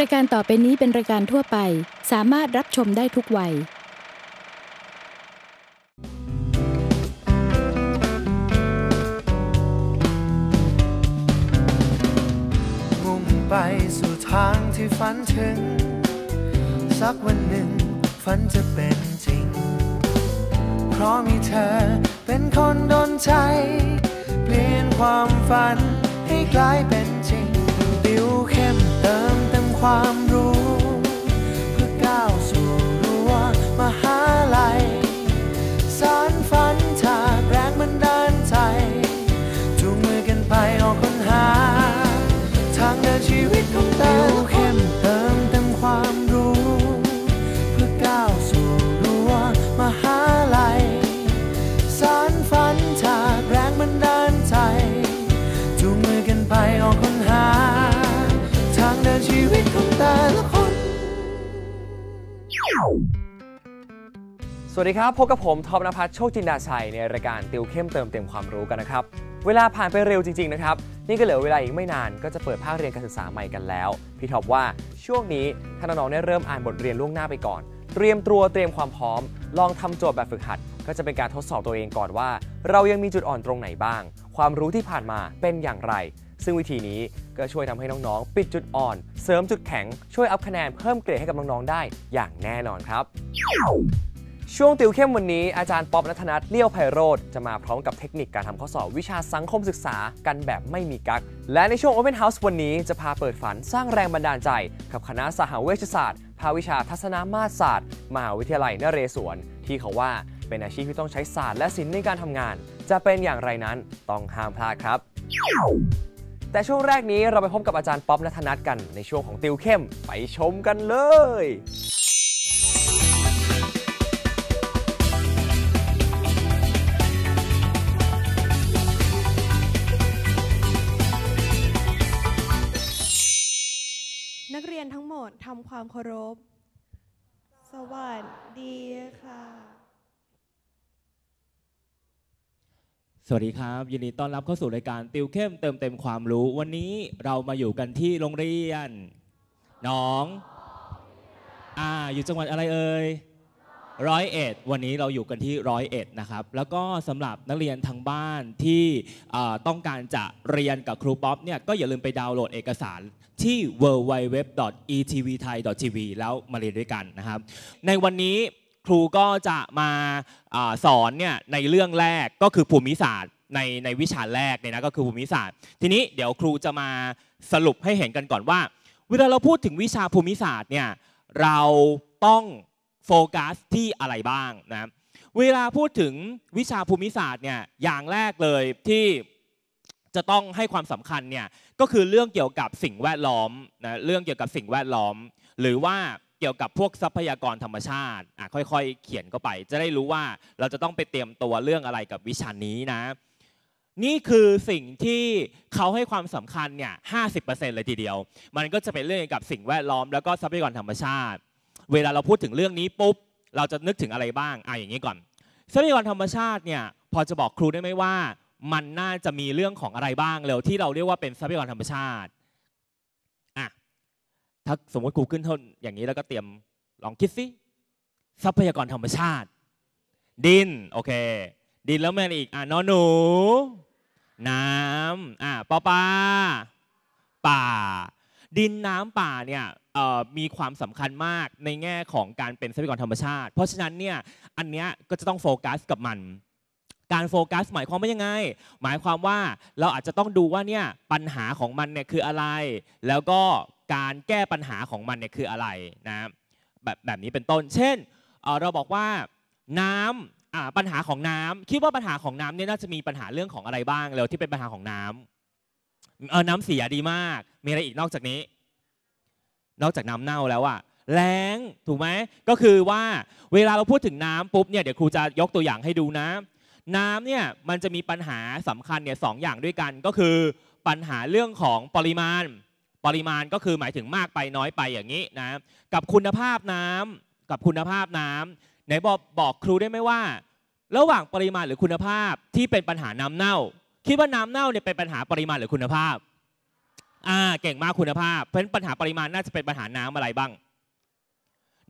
รายการต่อไปนี้เป็นรายการทั่วไปสามารถรับชมได้ทุกวัย มุ่งไปสู่ทางที่ฝันถึง สักวันหนึ่งฝันจะเป็นจริงเพราะมีเธอเป็นคนดนใจ เปลี่ยนความฝัน ให้กลายเป็นจริงติวเข้มเติมความรู้ เพื่อก้าวสู่รั้วมหาสวัสดีครับ พบกับผมท็อปนภัสโชคจินดาชัยในรายการติวเข้มเติมเต็มความรู้กันนะครับ เวลาผ่านไปเร็วจริงๆนะครับ นี่ก็เหลือเวลาอีกไม่นานก็จะเปิดภาคเรียนการศึกษาใหม่กันแล้ว พี่ท็อปว่าช่วงนี้ท่าน้องๆได้เริ่มอ่านบทเรียนล่วงหน้าไปก่อน เตรียมตัวเตรียมความพร้อม ลองทำโจทย์แบบฝึกหัด ก็จะเป็นการทดสอบตัวเองก่อนว่า เรายังมีจุดอ่อนตรงไหนบ้าง ความรู้ที่ผ่านมาเป็นอย่างไร ซึ่งวิธีนี้ก็ช่วยทำให้น้องๆปิดจุดอ่อน เสริมจุดแข็งช่วยอัพคะแนนเพิ่มเกรดให้กับน้องๆได้อย่างแน่นอนครับช่วงติวเข้มวันนี้อาจารย์ป๊อบนัทนัทเลี้ยวไพโรธจะมาพร้อมกับเทคนิคการทำข้อสอบวิชาสังคมศึกษากันแบบไม่มีกักและในช่วง Open House วันนี้จะพาเปิดฝันสร้างแรงบันดาลใจ กับคณะสหเวชศาสตร์ภาวิชาทัศนมาตรศาสตร์มหาวิทยาลัยนเรศวร ที่เขาว่าเป็นอาชีพที่ต้องใช้ศาสตร์และศิลป์ในการทำงาน จะเป็นอย่างไรนั้นต้องห้ามพลาดครับ แต่ช่วงแรกนี้เราไปพบกับอาจารย์ป๊อบนัทนัทกันในช่วงของติวเข้มไปชมกันเลยรียนทั้งหมดทำความเคารพ สวัสดีค่ะ สวัสดีครับ ยินดีต้อนรับเข้าสู่รายการติวเข้มเติมเต็มความรู้วันนี้เรามาอยู่กันที่โรงเรียน น้อง อ่า อยู่จังหวัดอะไรเอ่ยร้อยเอ็ดวันนี้เราอยู่กันที่ร้อยเอ็ดนะครับแล้วก็สำหรับนักเรียนทางบ้านที่ต้องการจะเรียนกับครูป๊อปเนี่ยก็อย่าลืมไปดาวน์โหลดเอกสารที่ www.etvthai.tv แล้วมาเรียนด้วยกันนะครับในวันนี้ครูก็จะมาอสอนเนี่ยในเรื่องแรกก็คือภูมิศาสตร์ ในในวิชาแรกเนี่ยนะก็คือภูมิศาสตร์ ทีนี้เดี๋ยวครูจะมาสรุปให้เห็นกันก่อนว่าเวลาเราพูดถึงวิชาภูมิศาสตร์เนี่ยเราต้องโฟกัสที่อะไรบ้างนะเวลาพูดถึงวิชาภูมิศาสตร์เนี่ยอย่างแรกเลยที่จะต้องให้ความสำคัญเนี่ยก็คือเรื่องเกี่ยวกับสิ่งแวดล้อมนะเรื่องเกี่ยวกับสิ่งแวดล้อม หรือว่าเกี่ยวกับพวกทรัพยากรธรรมชาติอ่ะค่อยๆเขียนเข้าไป จะได้รู้ว่าเราจะต้องไปเตรียมตัวเรื่องอะไรกับวิชานี้นะนี่คือสิ่งที่เขาให้ความสำคัญเนี่ยห้าสิบเปอร์เซ็นต์เลยทีเดียว มันก็จะเป็นเรื่องเกี่ยวกับสิ่งแวดล้อมแล้วก็ทรัพยากรธรรมชาติเวลาเราพูดถึงเรื่องนี้ปุ๊บ เราจะนึกถึงอะไรบ้าง อ่ะอย่างนี้ก่อน ทรัพยากรธรรมชาติเนี่ย พอจะบอกครูได้ไหมว่า มันน่าจะมีเรื่องของอะไรบ้าง เร็วที่เราเรียกว่าเป็นทรัพยากรธรรมชาติ อ่ะ ถ้าสมมติครูขึ้นท่นอย่างนี้แล้วก็เตรียมลองคิดสิ ทรัพยากรธรรมชาติ ดิน โอเค ดินแล้วม่อีก อ่ะนอนหนู น้ำอ่ะปอปลาป่า ดินน้ำป่าเนี่ยมีความสำคัญมากในแง่ของการเป็นทรัพยากรธรรมชาติ เพราะฉะนั้นเนี่ยอันเนี้ยก็จะต้องโฟกัสกับมันการโฟกัสหมายความว่ายังไงหมายความว่าเราอาจจะต้องดูว่าเนี่ยปัญหาของมันเนี่ยคืออะไร แล้วก็การแก้ปัญหาของมันเนี่ยคืออะไรนะแบบแบบนี้เป็นต้น เช่นเราบอกว่าน้ำปัญหาของน้ำคิดว่าปัญหาของน้ำเนี่ยน่าจะมีปัญหาเรื่องของอะไรบ้างแล้วที่เป็นปัญหาของน้ำเออน้ำเสียดีมากมีอะไรอีกนอกจากนี้นอกจากน้ำเน่าแล้วอะแรงถูกไหมก็คือว่าเวลาเราพูดถึงน้ำปุ๊บเนี่ยเดี๋ยวครูจะยกตัวอย่างให้ดูนะน้ำเนี่ยมันจะมีปัญหาสำคัญเนี่ยสอย่างด้วยกัน ก็คือปัญหาเรื่องของปริมาณปริมาณก็คือหมายถึงมากไปน้อยไปอย่างนี้นะกับคุณภาพน้ำกับคุณภาพน้ำไหนบอกบอกครูได้ไหมว่า ระหว่างปริมาณหรือคุณภาพที่เป็นปัญหาน้ำเน่าคิดว่าน้ำเน่าเนี่ยเป็นปัญหาปริมาณหรือคุณภาพอ่าเก่งมากคุณภาพ เพราะฉะนั้นปัญหาปริมาณน่าจะเป็นปัญหาน้ำอะไรบ้าง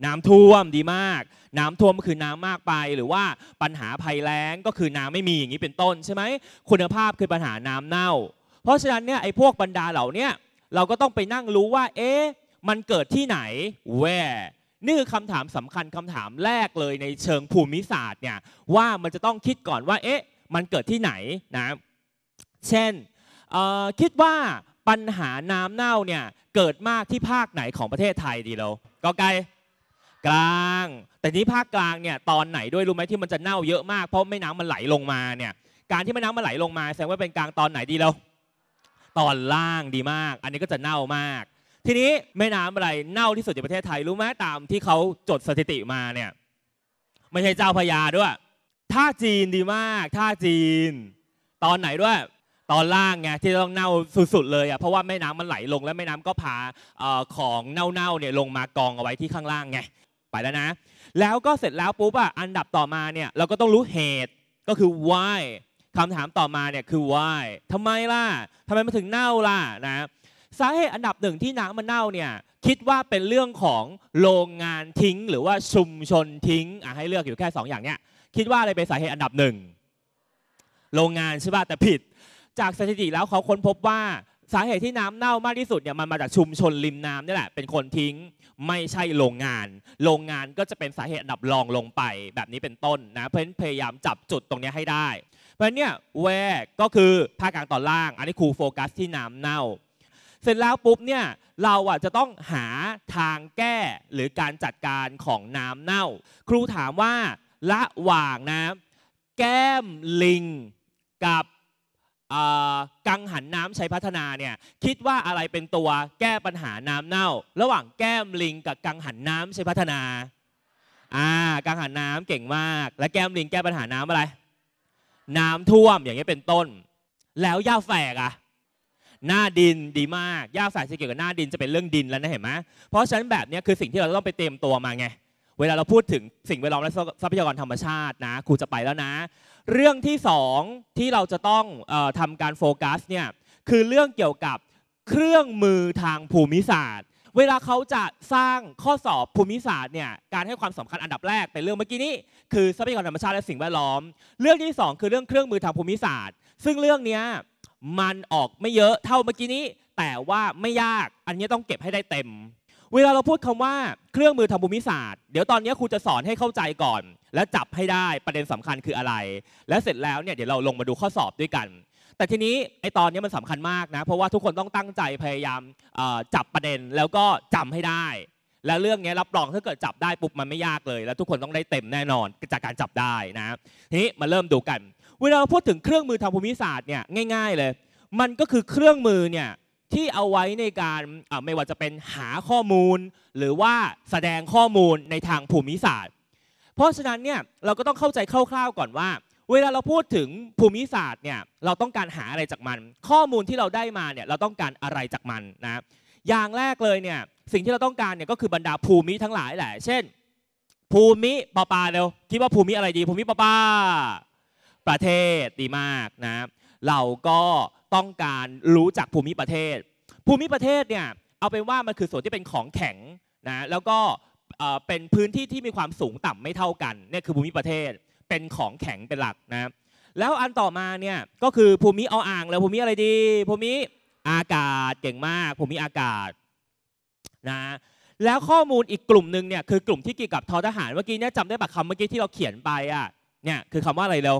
น้ำท่วมดีมาก น้ำท่วมก็คือน้ำมากไป หรือว่าปัญหาภัยแล้งก็คือน้ำไม่มีอย่างนี้เป็นต้นใช่ไหมคุณภาพคือปัญหาน้ำเน่า เพราะฉะนั้นเนี่ยไอ้พวกบรรดาเหล่านี้เราก็ต้องไปนั่งรู้ว่าเอ๊ะมันเกิดที่ไหนแวนี่คือคำถามสำคัญคำถามแรกเลยในเชิงภูมิศาสตร์เนี่ยว่ามันจะต้องคิดก่อนว่าเอ๊ะมันเกิดที่ไหนนะเช่นคิดว่าปัญหาน้ำเน่าเนี่ยเกิดมากที่ภาคไหนของประเทศไทยดีเราก็ไกล กลาง แต่นี้ภาคกลางเนี่ยตอนไหนด้วยรู้ไหมที่มันจะเน่าเยอะมากเพราะแม่น้ำมันไหลลงมาเนี่ย การที่แม่น้ำมันไหลลงมาแสดงว่าเป็นกลางตอนไหนดีเราตอนล่างดีมาก อันนี้ก็จะเน่ามาก ทีนี้แม่น้ำอะไรเน่าที่สุดในประเทศไทยรู้ไหมตามที่เขาจดสถิติมาเนี่ยไม่ใช่เจ้าพญาด้วยท่าจีนดีมากท่าจีน ตอนไหนด้วยตอนล่างไงที่ต้องเน่าสุดๆเลยอ่ะเพราะว่าแม่น้ำมันไหลลง แล้วแม่น้ำก็พาของเน่าๆเนี่ยลงมากองเอาไว้ที่ข้างล่างไงไปแล้วนะแล้วก็เสร็จแล้วปุ๊บอ่ะอันดับต่อมาเนี่ยเราก็ต้องรู้เหตุก็คือ why คำถามต่อมาเนี่ยคือ why ทำไมล่ะทำไมมันถึงเน่าล่ะนะสาเหตุอันดับหนึ่งที่น้ำมันเน่าเนี่ยคิดว่าเป็นเรื่องของโรงงานทิ้งหรือว่าชุมชนทิ้งอ่ะให้เลือกอยู่แค่ 2 อย่างเนี้ยคิดว่าอะไรเป็นสาเหตุอันดับหนึ่งโรงงานใช่ป่ะแต่ผิดจากสถิติแล้วเขาค้นพบว่าสาเหตุที่น้ำเน่ามากที่สุดเนี่ยมันมาจากชุมชนริมน้ำนี่แหละเป็นคนทิ้งไม่ใช่โรงงาน โรงงานก็จะเป็นสาเหตุดับรองลงไปแบบนี้เป็นต้นนะเพื่อนพยายามจับจุดตรงนี้ให้ได้ เพราะเนี่ยแวกก็คือภาคกลางตอนล่าง อันนี้ครูโฟกัสที่น้ำเน่า เสร็จแล้วปุ๊บเนี่ยเราอ่ะจะต้องหาทางแก้หรือการจัดการของน้ำเน่า ครูถามว่าละหว่างนะแก้มลิงกับกังหันน้ำใช้พัฒนาเนี่ยคิดว่าอะไรเป็นตัวแก้ปัญหาน้ำเน่า ระหว่างแก้มลิงกับกังหันน้ำใช้พัฒนาอ่ากังหันน้ำเก่งมาก และแก้มลิงแก้ปัญหาน้ำอะไร น้ำท่วมอย่างนี้เป็นต้น แล้วหญ้าแฝกอะหน้าดินดีมากหญ้าแฝกี่เกี่ยวกับหน้าดินจะเป็นเรื่องดินแล้วนะเห็นไหมเพราะฉะนั้นแบบนี้คือสิ่งที่เราต้องไปเตรียมตัวมาไงเวลาเราพูดถึงสิ่งแวดล้อมและทรัพยากรธรรมชาตินะครูจะไปแล้วนะ เรื่องที่ 2 ที่เราจะต้องอททำการโฟกัสเนี่ยคือเรื่องเกี่ยวกับเครื่องมือทางภูมิศาสตร์ เวลาเขาจะสร้างข้อสอบภูมิศาสตร์เนี่ยการให้ความสำคัญอันดับแรกเป็นเรื่องเมื่อกี้นี้ คือทรัพยากรธรรมชาติและสิ่งแวดล้อม เรื่องที่ 2 คือเรื่องเครื่องมือทางภูมิศาสตร์ ซึ่งเรื่องนี้มันออกไม่เยอะเท่าเมื่อกี้นี้ แต่ว่าไม่ยากอันนี้ต้องเก็บให้ได้เต็มเวลาเราพูดคำว่าเครื่องมือทางภูมิศาสตร์ เดี๋ยวตอนนี้ครูจะสอนให้เข้าใจก่อน และจับให้ได้ประเด็นสำคัญคืออะไร และเสร็จแล้วเนี่ยเดี๋ยวเราลงมาดูข้อสอบด้วยกัน แต่ทีนี้ไอตอนนี้มันสำคัญมากนะเพราะว่าทุกคนต้องตั้งใจพยายามจับประเด็น แล้วก็จำให้ได้ และเรื่องนี้รับรองถ้าเกิดจับได้ปุ๊บมันไม่ยากเลย และทุกคนต้องได้เต็มแน่นอนจากการจับได้นะทีนี้มาเริ่มดูกันเวลาเราพูดถึงเครื่องมือทางภูมิศาสตร์เนี่ยง่าย ๆเลย มันก็คือเครื่องมือเนี่ยที่เอาไว้ในการไม่ว่าจะเป็นหาข้อมูลหรือว่าแสดงข้อมูลในทางภูมิศาสตร์ เพราะฉะนั้นเนี่ยเราก็ต้องเข้าใจคร่าวๆก่อนว่า เวลาเราพูดถึงภูมิศาสตร์เนี่ยเราต้องการหาอะไรจากมัน ข้อมูลที่เราได้มาเนี่ยเราต้องการอะไรจากมันนะอย่างแรกเลยเนี่ยสิ่งที่เราต้องการเนี่ยก็คือบรรดาภูมิทั้งหลายแหละเช่นภูมิปปาเร็วคิดว่าภูมิอะไรดี ภูมิปปาประเทศดีมากนะเราก็ต้องการรู้จักภูมิประเทศ ภูมิประเทศเนี่ยเอาเป็นว่ามันคือส่วนที่เป็นของแข็งนะแล้วก็เป็นพื้นที่ที่มีความสูงต่ำไม่เท่ากันเนี่ยคือภูมิประเทศเป็นของแข็งเป็นหลักนะแล้วอันต่อมาเนี่ยก็คือภูมิเอาอ่างแล้วภูมิอะไรดี ภูมิอากาศเก่งมาก ภูมิอากาศนะแล้วข้อมูลอีกกลุ่มหนึ่งเนี่ยคือกลุ่มที่เกี่ยวกับทอทหารเมื่อกี้เนี่ยจำได้ปะคำเมื่อกี้ที่เราเขียนไปอ่ะเนี่ยคือคำว่าอะไรเล้ว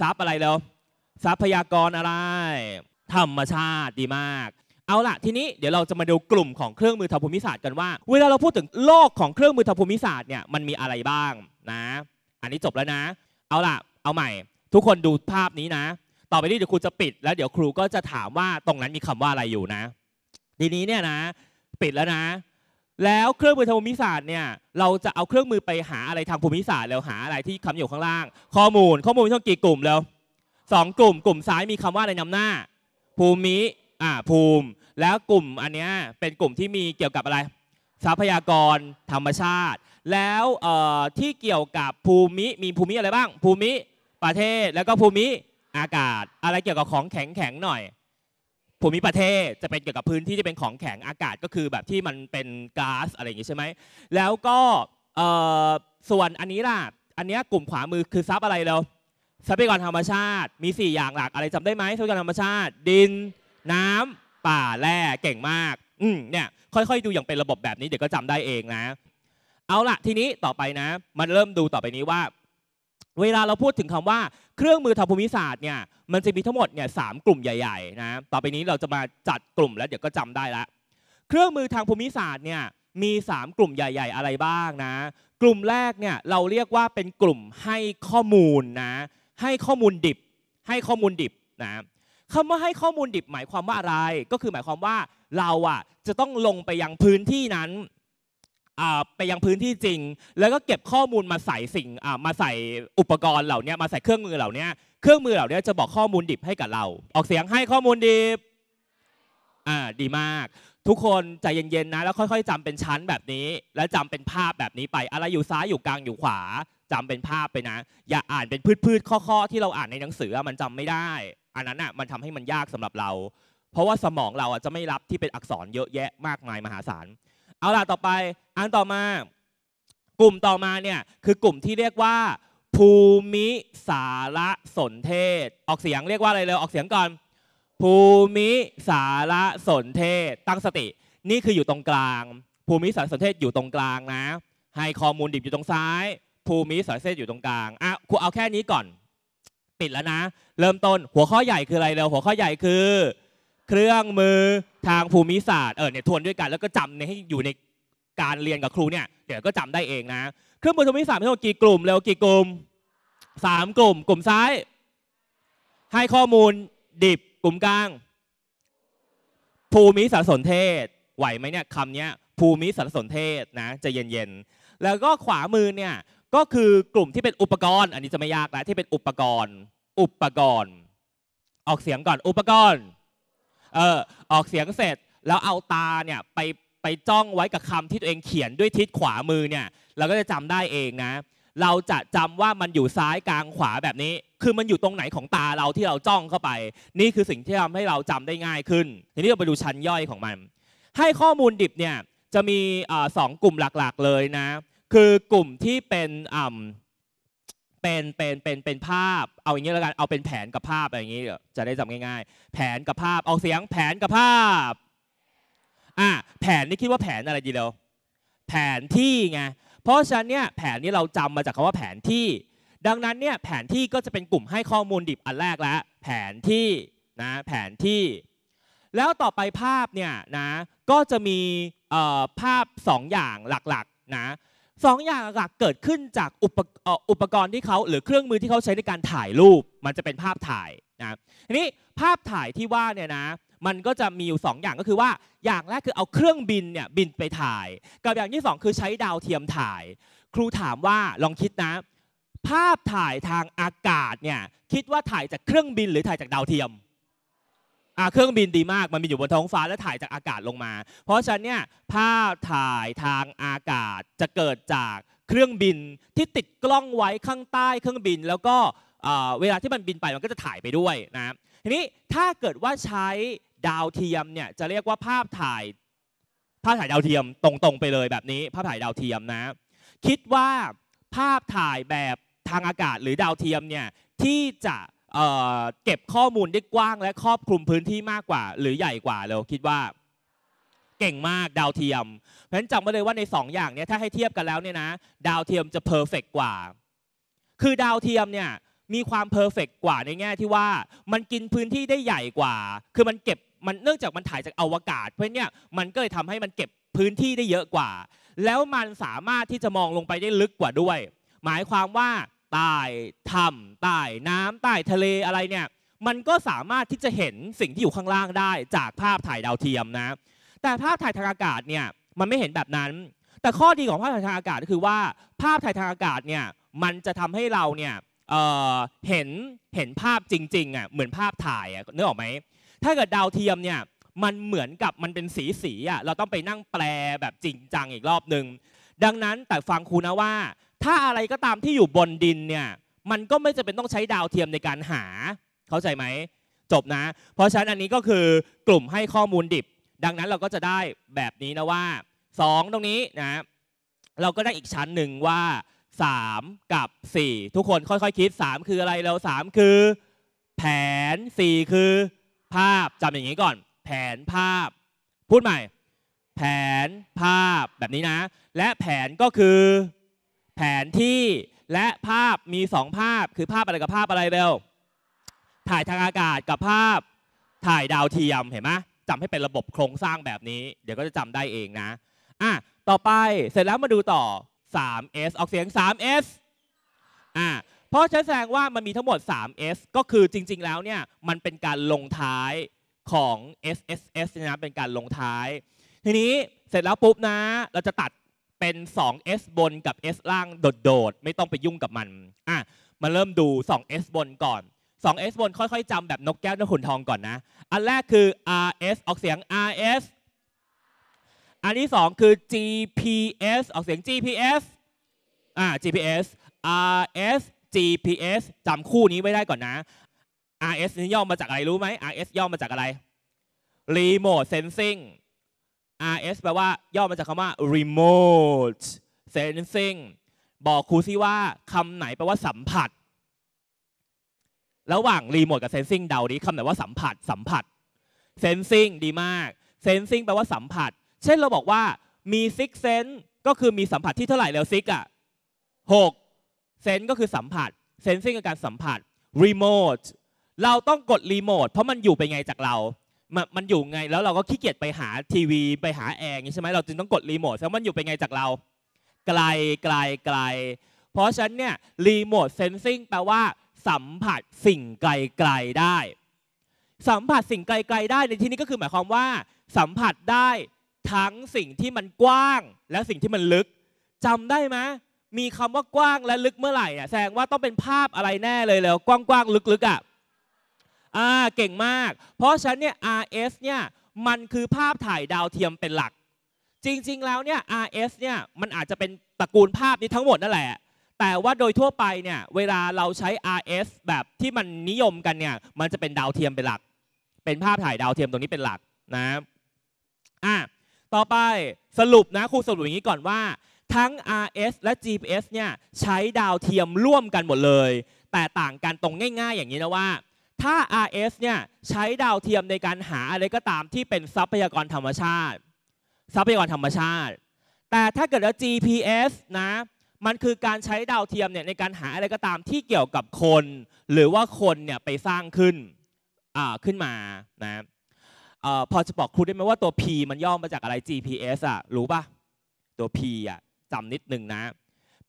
ซับอะไรเล้วทรัพยากรอะไร ธรรมชาติดีมาก เอาล่ะทีนี้เดี๋ยวเราจะมาดูกลุ่มของเครื่องมือทางภูมิศาสตร์กันว่าเวลาเราพูดถึงโลกของเครื่องมือทางภูมิศาสตร์เนี่ยมันมีอะไรบ้างนะ อันนี้จบแล้วนะ เอาล่ะเอาใหม่ ทุกคนดูภาพนี้นะ ต่อไปนี้เดี๋ยวครูจะปิด แล้วเดี๋ยวครูก็จะถามว่าตรงนั้นมีคำว่าอะไรอยู่นะทีนี้เนี่ยนะ ปิดแล้วนะ แล้วเครื่องมือทางภูมิศาสตร์เนี่ยเราจะเอาเครื่องมือไปหาอะไรทางภูมิศาสตร์แล้วหาอะไรที่คำอยู่ข้างล่าง ข้อมูลข้อมูลช่องกี่กลุ่มแล้วสองกลุ่มกลุ่มซ้ายมีคำว่าอะไรนำหน้า ภูมิอ่าภูมิแล้วกลุ่มอันเนี้ยเป็นกลุ่มที่มีเกี่ยวกับอะไร ทรัพยากรธรรมชาติ แล้วเอ่อที่เกี่ยวกับภูมิมีภูมิอะไรบ้างภูมิประเทศแล้วก็ภูมิอากาศ อะไรเกี่ยวกับของแข็งแข็งหน่อย ภูมิประเทศจะเป็นเกี่ยวกับพื้นที่ที่เป็นของแข็งอากาศก็คือแบบที่มันเป็นก๊าซอะไรอย่างงี้ใช่ไหมแล้วก็ส่วนอันนี้ล่ะอันนี้กลุ่มขวามือคือทรัพย์อะไรเราทรัพยากรธรรมชาติ มี 4 อย่างหลัก อะไรจำได้ไหมทรัพยากรธรรมชาติ ดิน น้ำ ป่าแร่เก่งมากอืมเนี่ย ค่อยๆ ดูอย่างเป็นระบบแบบนี้เดี๋ยวก็จำได้เองนะ เอาละทีนี้ต่อไปนะมันเริ่มดูต่อไปนี้ว่า เวลาเราพูดถึงคำว่าเครื่องมือทางภูมิศาสตร์เนี่ยมันจะมีทั้งหมดเนี่ยสกลุ่มใหญ่ๆนะต่อไปนี้เราจะมาจัดกลุ่มแล้ว เดี๋ยวก็จำได้ละ เครื่องมือทางภูมิศาสตร์เนี่ยมี3กลุ่มใหญ่ๆ อะไรบ้างนะ กลุ่มแรกเนี่ยเราเรียกว่าเป็นกลุ่มให้ข้อมูลนะให้ข้อมูลดิบ ให้ข้อมูลดิบนะคำว่าให้ข้อมูลดิบ หมายความว่าอะไร ก็คือหมายความว่าเราอ่ะจะต้องลงไปยังพื้นที่นั้นไปยังพื้นที่จริง แล้วก็เก็บข้อมูลมาใส่สิ่งมาใส่อุปกรณ์เหล่านี้มาใส่เครื่องมือเหล่านี้เครื่องมือเหล่านี้จะบอกข้อมูลดิบให้กับเรา ออกเสียงให้ข้อมูลดิบอ่าดีมาก ทุกคนใจเย็นๆนะแล้วค่อย ๆ จำเป็นชั้นแบบนี้ แล้วจำเป็นภาพแบบนี้ไปอะไรอยู่ซ้ายอยู่กลางอยู่ขวาจำเป็นภาพไปนะ อย่าอ่านเป็นพืชๆข้อๆที่เราอ่านในหนังสือมันจำไม่ได้อันนั้นอ่ะมันทำให้มันยากสำหรับเรา เพราะว่าสมองเราอ่ะจะไม่รับที่เป็นอักษรเยอะแยะมากมายมหาศาลเอาล่ะต่อไปอันต่อมา กลุ่มต่อมาเนี่ยคือกลุ่มที่เรียกว่าภูมิสารสนเทศ ออกเสียงเรียกว่าอะไรเลยออกเสียงก่อน ภูมิสารสนเทศตั้งสติ นี่คืออยู่ตรงกลาง ภูมิสารสนเทศอยู่ตรงกลางนะ ให้ข้อมูลดิบอยู่ตรงซ้ายภูมิสอยเส้นอยู่ตรงกลาง อ่ะครูเอาแค่นี้ก่อน ปิดแล้วนะเริ่มต้นหัวข้อใหญ่คืออะไรเราหัวข้อใหญ่คือเครื่องมือทางภูมิศาสตร์เออเนี่ยทวนด้วยกันแล้วก็จำให้อยู่ในการเรียนกับครูเนี่ยเดี๋ยวก็จำได้เองนะเครื่องมือภูมิศาสตร์ทั้งหมดกี่กลุ่มแล้วกี่กลุ่มสามกลุ่มกลุ่มซ้าย ให้ข้อมูลดิบกลุ่มกลาง ภูมิสารสนเทศไหวไหมเนี่ยคำนี้ภูมิสารสนเทศนะจะเย็นๆแล้วก็ขวามือเนี่ยก็คือกลุ่มที่เป็นอุปกรณ์ อันนี้จะไม่ยากแล้วที่เป็นอุปกรณ์อุปกรณ์ ออกเสียงก่อนอุปกรณ์ เออออกเสียงเสร็จแล้วเอาตาเนี่ยไปไปจ้องไว้กับคำที่ตัวเองเขียนด้วยทิศขวามือเนี่ยเราก็จะจำได้เองนะเราจะจำว่ามันอยู่ซ้ายกลางขวาแบบนี้ คือมันอยู่ตรงไหนของตาเราที่เราจ้องเข้าไป นี่คือสิ่งที่ทำให้เราจำได้ง่าย ขึ้น ทีนี้เราไปดูชั้นย่อยของมัน ให้ข้อมูลดิบเนี่ยจะมีสองกลุ่มหลัก ๆ เลยนะคือกลุ่มที่เป็นอ่าเป็นเป็นเป็นเป็นภาพเอาอย่างนี้แล้วกันเอาเป็นแผนกับภาพอย่างนี้จะได้จำง่าย ๆ แผนกับภาพเอาเสียงแผนกับภาพอ่ะแผนนี่คิดว่าแผนอะไรดีเดียวแผนที่ไงเพราะฉะนั้นเนี่ยแผนนี้เราจำมาจากคำว่าแผนที่ ดังนั้นเนี่ยแผนที่ก็จะเป็นกลุ่มให้ข้อมูลดิบอันแรกแล้วแผนที่นะแผนที่ แล้วต่อไปภาพเนี่ยนะ ก็จะมีภาพ 2 อย่างหลักๆนะสองอย่างหลักเกิดขึ้นจากอุปอุปกรณ์ที่เขาหรือเครื่องมือที่เขาใช้ในการถ่ายรูป มันจะเป็นภาพถ่ายนะทีนี้ภาพถ่ายที่ว่าเนี่ยนะมันก็จะมีอยู่2อย่างก็คือว่า อย่างแรกคือเอาเครื่องบินเนี่ยบินไปถ่ายกับอย่างที่ 2 คือใช้ดาวเทียมถ่าย ครูถามว่าลองคิดนะ ภาพถ่ายทางอากาศเนี่ยคิดว่าถ่ายจากเครื่องบิน หรือถ่ายจากดาวเทียมอาเครื่องบินดีมาก มันมีอยู่บนท้องฟ้าและถ่ายจากอากาศลงมา เพราะฉะนั้นเนี่ยภาพถ่ายทางอากาศจะเกิดจากเครื่องบินที่ติดกล้องไว้ข้างใต้เครื่องบินแล้วก็เวลาที่มันบินไปมันก็จะถ่ายไปด้วยนะ ทีนี้ถ้าเกิดว่าใช้ดาวเทียมเนี่ยจะเรียกว่าภาพถ่าย ภาพถ่ายดาวเทียมตรงๆไปเลยแบบนี้ ภาพถ่ายดาวเทียมนะคิดว่าภาพถ่ายแบบทางอากาศหรือดาวเทียมเนี่ยที่จะเก็บข้อมูลได้กว้างและครอบคลุมพื้นที่มากกว่า หรือใหญ่กว่าเราคิดว่า เก่งมากดาวเทียมเพราะฉะนั้นจำไว้เลยว่าใน 2 อย่างนี้ถ้าให้เทียบกันแล้วเนี่ยนะ ดาวเทียมจะเพอร์เฟกกว่า คือดาวเทียมเนี่ยมีความเพอร์เฟกกว่าในแง่ที่ว่ามันกินพื้นที่ได้ใหญ่กว่า คือมันเก็บมันเนื่องจากมันถ่ายจากอวกาศ เพราะเนี่ยมันก็เลยทำให้มันเก็บพื้นที่ได้เยอะกว่า แล้วมันสามารถที่จะมองลงไปได้ลึกกว่าด้วย หมายความว่าใต้ถ้ำใต้น้ำใต้ทะเลอะไรเนี่ยมันก็สามารถที่จะเห็นสิ่งที่อยู่ข้างล่างได้จากภาพถ่ายดาวเทียมนะแต่ภาพถ่ายทางอากาศเนี่ยมันไม่เห็นแบบนั้น แต่ข้อดีของภาพถ่ายทางอากาศก็คือว่าภาพถ่ายทางอากาศเนี่ยมันจะทำให้เราเนี่ยเเห็นเห็นภาพจริงๆอ่ะเหมือนภาพถ่ายอ่ะนึกออกไหมถ้าเกิดดาวเทียมเนี่ยมันเหมือนกับมันเป็นสีสีอ่ะเราต้องไปนั่งแปลแบบจริงจังอีกรอบหนึ่งดังนั้นแต่ฟังครูนะว่าถ้าอะไรก็ตามที่อยู่บนดินเนี่ยมันก็ไม่จะเป็นต้องใช้ดาวเทียมในการหา เข้าใจไหม จบนะ เพราะฉะนั้นอันนี้ก็คือกลุ่มให้ข้อมูลดิบ ดังนั้นเราก็จะได้แบบนี้นะว่า 2 ตรงนี้นะเราก็ได้อีกชั้นหนึ่งว่า 3 กับ 4 ทุกคนค่อยๆคิด 3 คืออะไรแล้ว 3 คือ แผน 4 คือ ภาพจำอย่างนี้ก่อน แผนภาพ พูดใหม่ แผนภาพแบบนี้นะ และแผนก็คือแผนที่และภาพมี 2 ภาพคือภาพอะไรกับภาพอะไรเบลถ่ายทางอากาศกับภาพถ่ายดาวเทียมเห็นไหมจำให้เป็นระบบโครงสร้างแบบนี้ เดี๋ยวก็จะจำได้เองนะอ่ะต่อไปเสร็จแล้วมาดูต่อ 3S ออกเสียง 3S อ่ะเพราะฉันแสดงว่ามันมีทั้งหมด 3S ก็คือจริง ๆ แล้วเนี่ยมันเป็นการลงท้ายของ SSS นะเป็นการลงท้ายทีนี้เสร็จแล้วปุ๊บนะเราจะตัดเป็น 2s บนกับ s ล่างโดดๆไม่ต้องไปยุ่งกับมันอ่ะมาเริ่มดู 2s บนก่อน 2s บนค่อยๆจำแบบนกแก้วนกขุนทองก่อนนะ อันแรกคือ rs ออกเสียง rs อันที่สองคือ gps ออกเสียง gps อ่า gps rs gps จำคู่นี้ไว้ได้ก่อนนะ rs นี่ย่อมาจากอะไรรู้ไหม rs ย่อมาจากอะไร remote sensing RS แปลว่าย่อมาจากคำว่า remote sensing บอกครูซิว่าคำไหนแปลว่าสัมผัส ระหว่าง remote กับ sensing เดาดิคำไหนว่าสัมผัส สัมผัส sensing ดีมาก sensing แปลว่าสัมผัส เช่นเราบอกว่ามี six sense ก็คือมีสัมผัสที่เท่าไหร่แล้ว six อ่ะหก sense ก็คือสัมผัส sensing คือการสัมผัส remote เราต้องกด remote เพราะมันอยู่เป็นไงจากเรามันมันอยู่ไงแล้วเราก็ขี้เกียจไปหาทีวีไปหาแอร์อย่างนี้ใช่ไหมเราจึงต้องกดรีโมทแล้วมันอยู่ไปไงจากเรา ไกลไกลไกลเพราะฉะนั้นเนี่ยรีโมทเซนซิงแปลว่า สัมผัสสิ่งไกลไกลได้ สัมผัสสิ่งไกลไกลได้ในที่นี้ก็คือหมายความว่า สัมผัสได้ทั้งสิ่งที่มันกว้าง และสิ่งที่มันลึก จำได้ไหมมีคำว่ากว้างและลึกเมื่อไหร่อ่ะแสดงว่าต้องเป็นภาพอะไรแน่เลยแล้วกว้างๆลึกๆอ่ะอ่าเก่งมาก เพราะฉะนั้นเนี่ย r S เนี่ย มันคือภาพถ่ายดาวเทียมเป็นหลัก จริงๆ แล้วเนี่ย r S เนี่ย มันอาจจะเป็นตระกูลภาพนี้ทั้งหมดนั่นแหละ แต่ว่าโดยทั่วไปเนี่ย เวลาเราใช้ r S แบบที่มันนิยมกันเนี่ย มันจะเป็นดาวเทียมเป็นหลัก เป็นภาพถ่ายดาวเทียมตรงนี้เป็นหลักนะอ่ะต่อไปสรุปนะครูสรุปอย่างนี้ก่อนว่า ทั้ง RS และ GPS เนี่ยใช้ดาวเทียมร่วมกันหมดเลย แต่ต่างกันตรงง่ายๆ อย่างนี้นะว่าถ้า RS เนี่ยใช้ดาวเทียมในการหาอะไรก็ตามที่เป็นทรัพยากรธรรมชาติ ทรัพยากรธรรมชาติ แต่ถ้าเกิดว่า GPS นะมันคือการใช้ดาวเทียมเนี่ยในการหาอะไรก็ตามที่เกี่ยวกับคน หรือว่าคนเนี่ยไปสร้างขึ้นอ่าขึ้นมานะอพอจะบอกครูได้ไหมว่าตัว P มันย่อมาจากอะไร GPS อ่ะรู้ปะตัว P อ่ะจำนิดหนึ่งนะ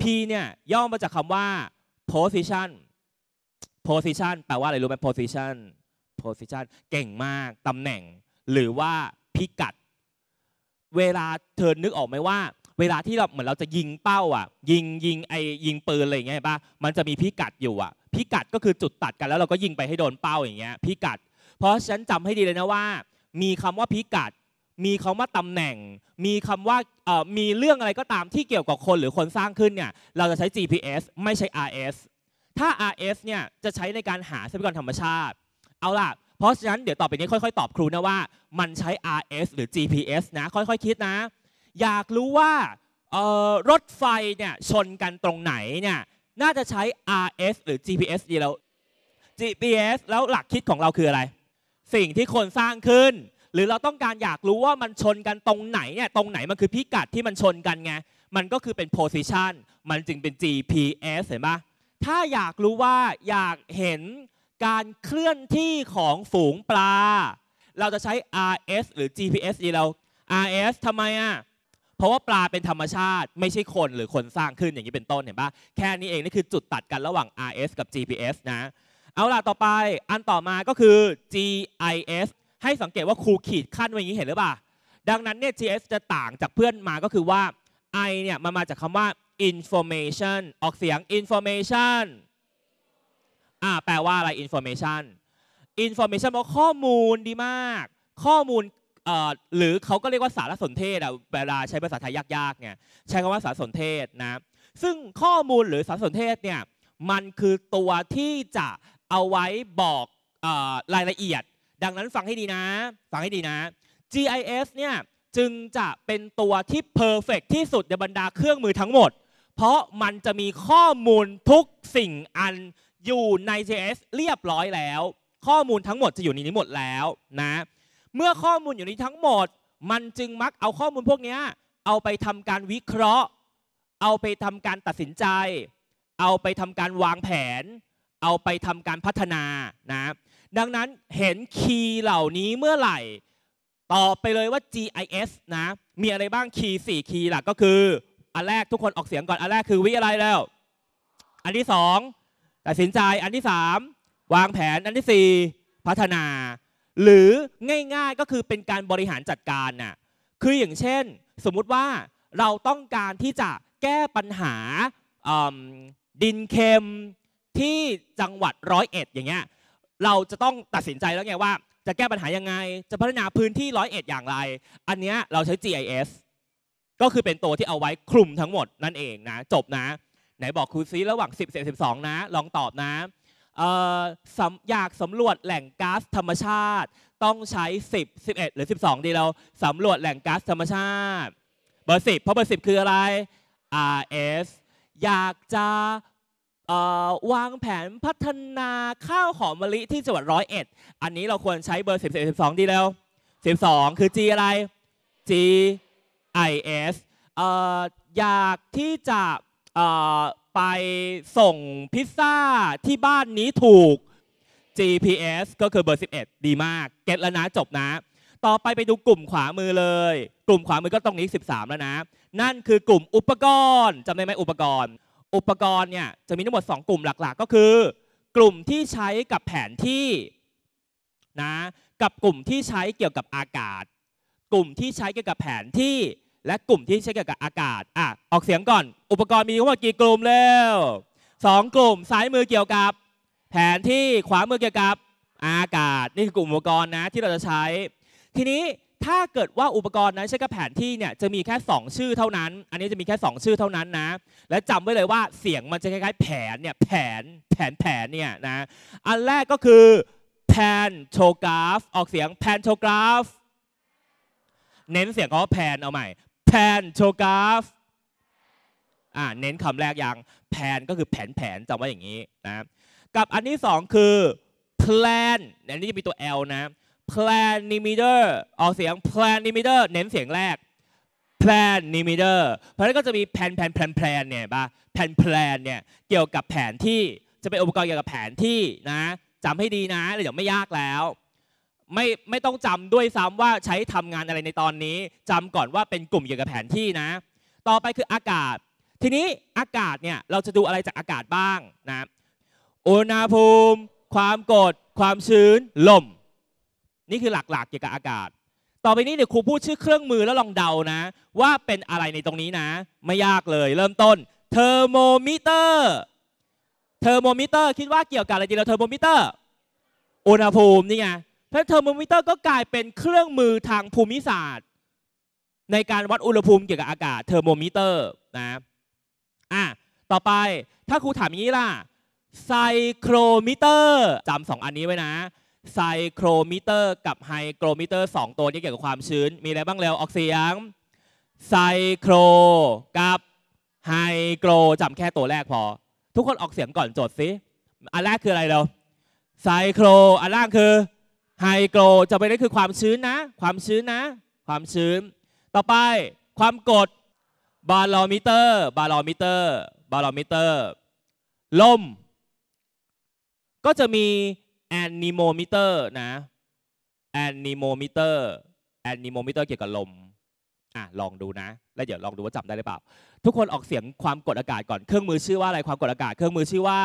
P เนี่ยย่อมาจากคำว่า position position แปลว่าอะไรรู้ไหม position position เก่งมากตำแหน่ง หรือว่าพิกัด เวลาเธอนึกออกไหมว่า เวลาที่เราเหมือนเราจะยิงเป้าอ่ะยิงยิงไอยิงปืนอะไรเงี้ยป่ะมันจะมีพิกัดอยู่อ่ะพิกัดก็คือจุดตัดกัน แล้วเราก็ยิงไปให้โดนเป้าอย่างเงี้ยพิกัด เพราะฉันจำให้ดีเลยนะว่า มีคำว่าพิกัด มีคำว่าตำแหน่ง มีคำว่ามีเรื่องอะไรก็ตามที่เกี่ยวกับคน หรือคนสร้างขึ้นเนี่ยเราจะใช้ GPS ไม่ใช่ RS ถ้า RS เนี่ยจะใช้ในการหาทรัพยากรธรรมชาติ เอาล่ะ เพราะฉะนั้นเดี๋ยวต่อไปนี้ค่อยๆ ตอบครูนะว่ามันใช้ RS หรือ GPS นะค่อยๆคิดนะ อยากรู้ว่ารถไฟเนี่ยชนกันตรงไหนเนี่ย น่าจะใช้ RS หรือ GPS ดีแล้ว GPS แล้วหลักคิดของเราคืออะไร สิ่งที่คนสร้างขึ้น หรือเราต้องการอยากรู้ว่ามันชนกันตรงไหนเนี่ยตรงไหนมันคือพิกัดที่มันชนกันไง มันก็คือเป็น position มันจึงเป็น GPS เห็นไหมถ้าอยากรู้ว่าอยากเห็นการเคลื่อนที่ของฝูงปลา เราจะใช้ RS หรือ GPS ดีเรา RS ทำไมอ่ะ เพราะว่าปลาเป็นธรรมชาติไม่ใช่คนหรือคนสร้างขึ้นอย่างนี้เป็นต้นเห็นปะแค่นี้เองนี่คือจุดตัดกันระหว่าง RS กับ GPS นะ เอาล่ะต่อไปอันต่อมาก็คือ GIS ให้สังเกตว่าครูขีดขั้นไว้อย่างนี้เห็นหรือเปล่า ดังนั้นเนี่ย GS จะต่างจากเพื่อนมาก็คือว่า I เนี่ยมันมาจากคำว่า information ออกเสียง information อ่าแปลว่าอะไร information information บอกข้อมูลดีมาก ข้อมูลหรือเขาก็เรียกว่าสารสนเทศอะเวลาใช้ภาษาไทยยากๆ เนี่ย ใช้คำว่าสารสนเทศนะ ซึ่งข้อมูลหรือสารสนเทศเนี่ย มันคือตัวที่จะเอาไว้บอกรายละเอียด ดังนั้นฟังให้ดีนะ ฟังให้ดีนะ GIS เนี่ย จึงจะเป็นตัวที่เพอร์เฟกที่สุดในบรรดาเครื่องมือทั้งหมดเพราะมันจะมีข้อมูลทุกสิ่งอันอยู่ใน JS เรียบร้อยแล้ว ข้อมูลทั้งหมดจะอยู่ในนี้หมดแล้วนะเมื่อข้อมูลอยู่ในทั้งหมด มันจึงมักเอาข้อมูลพวกนี้เอาไปทำการวิเคราะห์ เอาไปทำการตัดสินใจ เอาไปทำการวางแผน เอาไปทำการพัฒนานะดังนั้นเห็นคีย์เหล่านี้เมื่อไหร่ตอบไปเลยว่า GIS นะมีอะไรบ้างคีย์4คีย์หลักก็คืออันแรกทุกคนออกเสียงก่อน อันแรกคือวิอะไรแล้ว อันที่สองตัดสินใจอันที่สามวางแผนอันที่สี่พัฒนา หรือง่ายๆก็คือเป็นการบริหารจัดการน่ะคืออย่างเช่น สมมุติว่าเราต้องการที่จะแก้ปัญหาดินเค็มที่จังหวัดร้อยเอ็ด อย่างเงี้ยเราจะต้องตัดสินใจแล้วไงว่า จะแก้ปัญหายังไงจะพัฒนาพื้นที่ร้อยเอ็ดอย่างไร อันเนี้ยเราใช้ GIS ก็คือเป็นตัวที่เอาไว้คลุมทั้งหมดนั่นเองนะจบนะไหนบอกครูซีระหว่าง 10เศษ12 นะ ลองตอบนะอยากสำรวจแหล่งก๊าซธรรมชาติ ต้องใช้ 10 11 หรือ 12 ดีเราสำรวจแหล่งก๊าซธรรมชาติ เบอร์10เพราะเบอร์10 คืออะไร RS อยากจะวางแผนพัฒนาข้าวหอมมะลิที่จังหวัดร้อยเอ็ดอันนี้เราควรใช้เบอร์ 10 11 12ดีแล้ว12คือ G อะไร G IS เอสอยากที่จะไปส่งพิซซ่าที่บ้านนี้ถูก GPS ก็คือเบอร์ 11 ดีมากเก็ตแล้วนะจบนะ ต่อไปไปดูกลุ่มขวามือเลย กลุ่มขวามือก็ตรงนี้ 13 แล้วนะนั่นคือกลุ่มอุปกรณ์จำได้ไหมอุปกรณ์ อุปกรณ์เนี่ยจะมีทั้งหมด 2 กลุ่มหลักๆ ก็คือ กลุ่มที่ใช้กับแผนที่นะกับกลุ่มที่ใช้เกี่ยวกับอากาศ กลุ่มที่ใช้เกี่ยวกับแผนที่และ กลุ่มที่ใช้เกี่ยวกับอากาศ อ่ะ ออกเสียงก่อน อุปกรณ์มีทั้งหมดกี่กลุ่มแล้วสองกลุ่ม ซ้ายมือเกี่ยวกับ แผนที่ขวามือเกี่ยวกับ อากาศ นี่คือกลุ่มอุปกรณ์นะที่เราจะใช้ ทีนี้ ถ้าเกิดว่าอุปกรณ์นั้นใช้กับ แผนที่เนี่ย จะมีแค่ 2 ชื่อเท่านั้น อันนี้จะมีแค่ 2 ชื่อเท่านั้นนะ และจำไว้เลยว่าเสียงมันจะคล้าย ๆ แผนเนี่ย แผนแผนแผนเนี่ยนะ อันแรกก็คือแผนโทกราฟออกเสียงแผนโทกราฟ เน้นเสียงเขาแผนเอาใหม่แนโชกราฟอ่าเน้นคำแรกอย่างแผนก็คือแผนแผนจำไว้อย่างนี้นะกับอันที่สองคือ plan อันนี้จะมีตัว L นะ planimeter ออกเสียง planimeter เน้นเสียงแรก planimeter เพราะนั้นก็จะมีแผนแผนแผนแผนเนี่ยป่ะแผนแผนเนี่ยเกี่ยวกับแผนที่จะเป็นอุปกรณ์เกี่ยวกับแผนที่นะจำให้ดีนะเดี๋ยวไม่ยากแล้วไม่ไม่ต้องจำด้วยซ้ำว่าใช้ทำงานอะไรในตอนนี้ จำก่อนว่าเป็นกลุ่มเกี่ยวกับแผนที่นะ ต่อไปคืออากาศ ทีนี้อากาศเนี่ยเราจะดูอะไรจากอากาศบ้างนะอุณหภูมิ ความกดความชื้นลมนี่คือหลักๆ เกี่ยวกับอากาศ ต่อไปนี้เดี๋ยวครูพูดชื่อเครื่องมือแล้วลองเดานะ ว่าเป็นอะไรในตรงนี้นะ ไม่ยากเลย เริ่มต้นเทอร์โมมิเตอร์เทอร์โมมิเตอร์คิดว่าเกี่ยวกับอะไรดีเราเทอร์โมมิเตอร์ อุณหภูมินี่ไงและเทอร์โมมิเตอร์ก็กลายเป็นเครื่องมือทางภูมิศาสตร์ ในการวัดอุณหภูมิเกี่ยวกับอากาศเทอร์โมมิเตอร์นะ อ่ะ ต่อไปถ้าครูถามอย่างนี้ล่ะไซโครมิเตอร์จำสองอันนี้ไว้นะ ไซโครมิเตอร์ กับไฮโครมิเตอร์ 2 ตัวที่เกี่ยวกับความชื้น มีอะไรบ้างแล้วออกเสียงไซโครกับไฮโครจำแค่ตัวแรกพอ ทุกคนออกเสียงก่อนจดสิอันแรกคืออะไรเราไซโครอันล่างคือไฮโกรจะไปได้คือความชื้นนะ ความชื้นนะ ความชื้น ต่อไปความกดบาลอมิเตอร์บาลอมิเตอร์บาลอมิเตอร์ลม ก็จะมีแอนนิโมมิเตอร์นะแอนนิโมมิเตอร์แอนนิโมมิเตอร์เกี่ยวกับลมอ่ะลองดูนะ แล้วเดี๋ยวลองดูว่าจำได้หรือเปล่า ทุกคนออกเสียงความกดอากาศก่อนเครื่องมือชื่อว่าอะไรความกดอากาศเครื่องมือชื่อว่า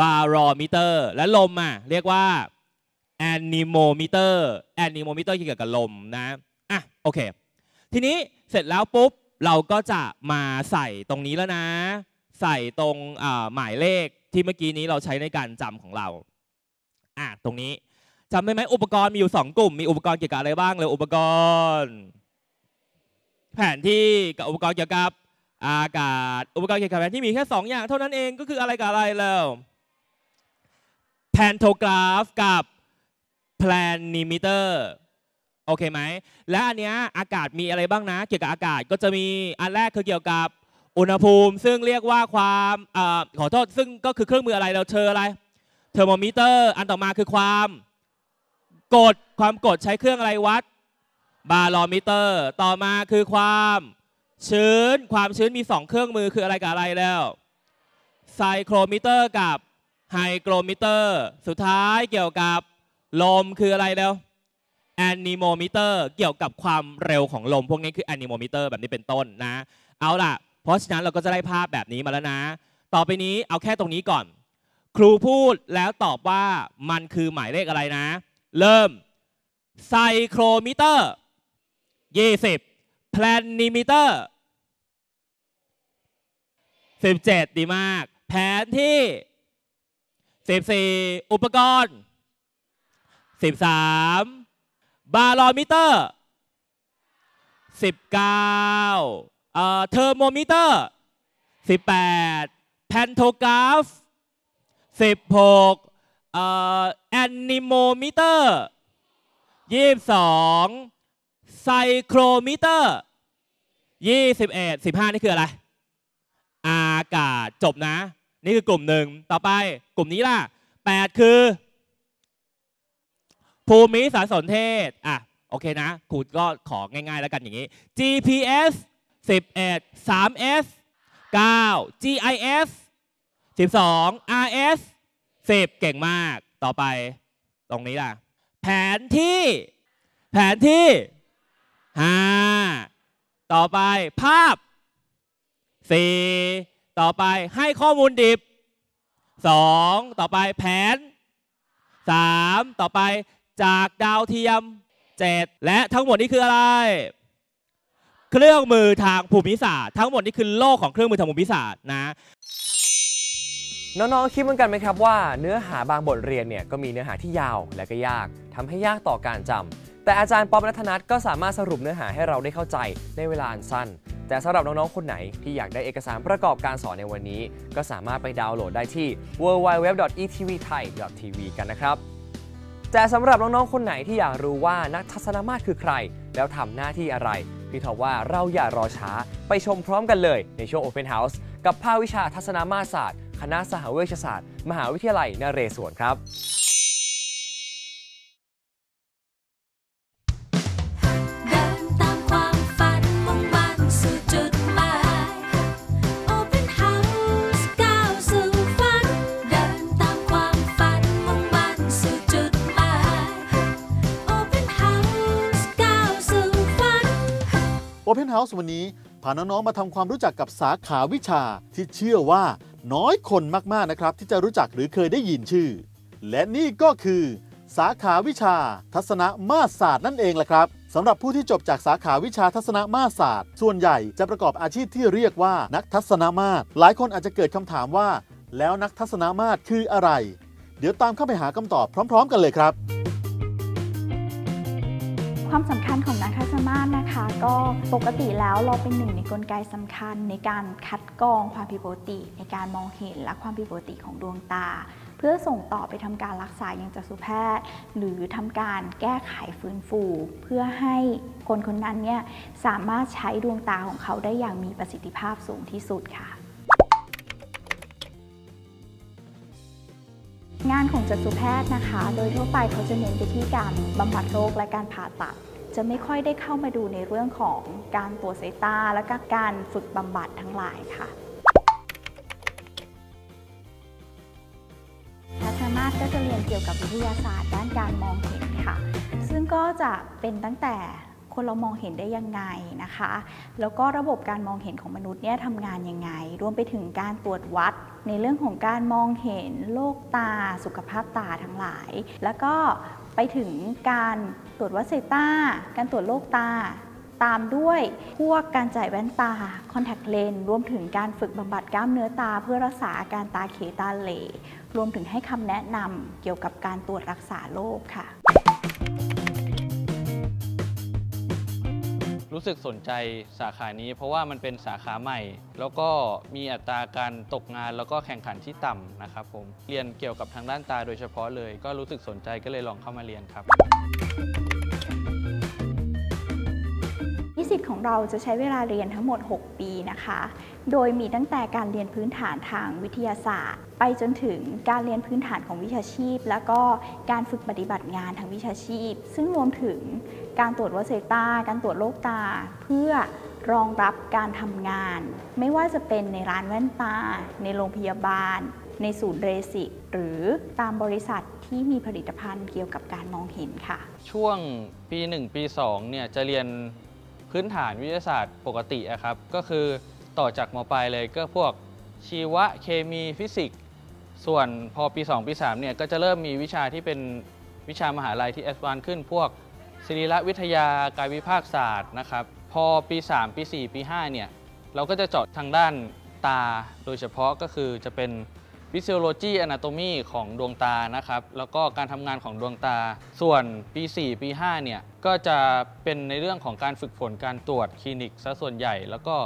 บารอมิเตอร์และลมอ่ะเรียกว่าแอนิโมมิเตอร์แอนิโมมิเตอร์เกี่ยวกับลมนะอ่ะโอเคทีนี้เสร็จแล้วปุ๊บเราก็จะมาใส่ตรงนี้แล้วนะ ใส่ตรงหมายเลขที่เมื่อกี้นี้เราใช้ในการจำของเราอ่ะตรงนี้จำได้ไหมอุปกรณ์มีอยู่2กลุ่มมีอุปกรณ์เกี่ยวกับอะไรบ้างเลยอุปกรณ์ แผนที่กับอุปกรณ์เกี่ยวกับอากาศอุปกรณ์เกี่ยวกับแผนที่มีแค่ 2 อย่าง เท่านั้นเองก็คืออะไรกับอะไรแล้วแพนโทกราฟกับแพลนนิมิเตอร์โอเคไหมและอันเนี้ยอากาศมีอะไรบ้างนะเกี่ยวกับอากาศก็จะมีอันแรกคือเกี่ยวกับ อุณหภูมิซึ่งเรียกว่าความอขอโทษ ซึ่งก็คือเครื่องมืออะไรเราเชออะไรเทอร์โมมิเตอร์อันต่อมาคือความ กดความกดใช้เครื่องอะไรวัดบารอมิเตอร์ต่อมาคือความชื้นความชื้นมี 2 เครื่องมือคืออะไรกับอะไรแล้วไซโครมิเตอร์กับไฮโครมิเตอร์สุดท้ายเกี่ยวกับลมคืออะไรแล้วแอนนิโมมิเตอร์เกี่ยวกับความเร็วของลม พวกนี้คือแอนนิโมมิเตอร์แบบนี้เป็นต้นนะ เอาล่ะเพราะฉะนั้นเราก็จะได้ภาพแบบนี้มาแล้วนะ ต่อไปนี้เอาแค่ตรงนี้ก่อน ครูพูดแล้วตอบว่ามันคือหมายเลขอะไรนะ เริ่มไซโครมิเตอร์ยี่สิบแพลนนิมิเตอร์สิบเจ็ดดีมาก แผนที่สิบสี่อุปกรณ์13 บาลอมิเตอร์19เอ่อเทอร์โมมิเตอร์18แพนโทกราฟ16เอ่อแอนิโมมิเตอร์22 ไซโครมิเตอร์21 15 นี่คืออะไร อากาศจบนะ นี่คือกลุ่มหนึ่งต่อไปกลุ่มนี้ล่ะ8คือภูมิสารสนเทศ อ่ะ โอเคนะขูดก็ของง่ายๆ แล้วกันอย่างนี้ GPS 11 3S 9 GIS 12 RS 10 เก่งมาก ต่อไปตรงนี้ล่ะ แผนที่ แผนที่ห้าต่อไป ภาพสี่ต่อไปให้ข้อมูลดิบสองต่อไปแผนสามต่อไปจากดาวเทียม 7 และทั้งหมดนี้คืออะไร เครื่องมือทางภูมิศาสตร์ทั้งหมดนี้คือโลกของเครื่องมือทางภูมิศาสตร์นะน้องๆคิดเหมือนกันไหมครับว่า เนื้อหาบางบทเรียนเนี่ยก็มีเนื้อหาที่ยาวและก็ยากทำให้ยากต่อการจำ แต่อาจารย์ป๊อปนัทนัทก็สามารถสรุปเนื้อหาให้เราได้เข้าใจ ในเวลาอันสั้น แต่สำหรับน้องๆคนไหน ที่อยากได้เอกสารประกอบการสอนในวันนี้ ก็สามารถไปดาวน์โหลดได้ที่ www.etvthai.tv กันนะครับแต่สำหรับน้องๆคนไหนที่อยากรู้ว่านักทัศนมาตรคือใคร แล้วทำหน้าที่อะไร พี่ทอว่าเราอย่ารอช้า ไปชมพร้อมกันเลย ในช่วง Open House กับภาควิชาทัศนมาตรศาสตร์ คณะสหเวชศาสตร์ มหาวิทยาลัยนเรศวรครับ Open House วันนี้พาน้องๆมาทำความรู้จักกับสาขาวิชาที่เชื่อว่าน้อยคนมากๆนะครับที่จะรู้จักหรือเคยได้ยินชื่อ และนี่ก็คือ สาขาวิชา ทัศนมาศาสตร์นั่นเองแหละครับสำหรับผู้ที่จบจากสาขาวิชาทัศนมาศาสตร์ ส่วนใหญ่จะประกอบอาชีพที่เรียกว่า นักทัศนมาศหลายคนอาจจะเกิดคำถามว่า แล้วนักทัศนมาศคืออะไร เดี๋ยวตามเข้าไปหาคำตอบพร้อม ๆ กันเลยครับความสำคัญของนักทัศมาศนะคะ ก็ปกติแล้วเราเป็นหนึ่งในกลไกสำคัญในการคัดกรองความผิดปกติในการมองเห็นและความผิดปกติของดวงตา เพื่อส่งต่อไปทำการรักษาอย่างจักษุแพทย์ หรือทำการแก้ไขฟื้นฟูเพื่อให้คนคนนั้นเนี่ยสามารถใช้ดวงตาของเขาได้อย่างมีประสิทธิภาพสูงที่สุดค่ะงานของจัตุแพทย์นะคะ โดยทั่วไปเขาจะเน้นไปที่การบำบัดโรค และการผ่าตัด จะไม่ค่อยได้เข้ามาดูในเรื่องของการตรวจสายตาและก็การฝึกบำบัดทั้งหลายค่ะทัศมาศก็จะเรียนเกี่ยวกับวิทยาศาสตร์ ด้านการมองเห็นค่ะ ซึ่งก็จะเป็นตั้งแต่คนเรามองเห็นได้ยังไงนะคะ แล้วก็ระบบการมองเห็นของมนุษย์เนี่ยทำงานยังไง รวมไปถึงการตรวจวัดในเรื่องของการมองเห็นโรคตาสุขภาพตาทั้งหลาย แล้วก็ไปถึงการตรวจวัดสายตา การตรวจโรคตา ตามด้วยพวกการจ่ายแว่นตาคอนแทคเลนส์ รวมถึงการฝึกบำบัดกล้ามเนื้อตาเพื่อรักษาอาการตาเขตาเหลรวมถึงให้คำแนะนำเกี่ยวกับการตรวจรักษาโรคค่ะรู้สึกสนใจสาขานี้เพราะว่ามันเป็นสาขาใหม่ แล้วก็มีอัตราการตกงานแล้วก็แข่งขันที่ต่ำนะครับผม เรียนเกี่ยวกับทางด้านตาโดยเฉพาะเลย ก็รู้สึกสนใจก็เลยลองเข้ามาเรียนครับสิตของเราจะใช้เวลาเรียนทั้งหมด 6 ปีนะคะ โดยมีตั้งแต่การเรียนพื้นฐานทางวิทยาศาสตร์ ไปจนถึงการเรียนพื้นฐานของวิชาชีพ แล้วก็การฝึกปฏิบัติงานทางวิชาชีพ ซึ่งรวมถึงการตรวจวัสตา การตรวจโรคตา เพื่อรองรับการทำงาน ไม่ว่าจะเป็นในร้านแว่นตา ในโรงพยาบาล ในศูนย์เรสิกหรือตามบริษัทที่มีผลิตภัณฑ์เกี่ยวกับการมองเห็นค่ะ ช่วงปี 1 ปี2เนี่ยจะเรียนพื้นฐานวิทยาศาสตร์ปกติอะครับก็คือต่อจากมปลายเลยก็พวก ชีวะเคมีฟิสิกส์ส่วนพอปี 2 ปี3เนี่ยก็จะเริ่มมีวิชาที่เป็นวิชามหาลัยที่แอดวานขึ้นพวกศิริรวิทยากายวิภาคศาสตร์นะครับพอปี 3 ปี 4 ปี 5เนี่ยเราก็จะเจาะทางด้านตาโดยเฉพาะก็คือจะเป็นฟิสิโอโลจีอนาโตมีของดวงตานะครับ แล้วก็การทำงานของดวงตา ส่วนปี 4 ปี5เนี่ยก็จะเป็นในเรื่องของการฝึกฝนการตรวจคลินิกซะส่วนใหญ่แล้วก็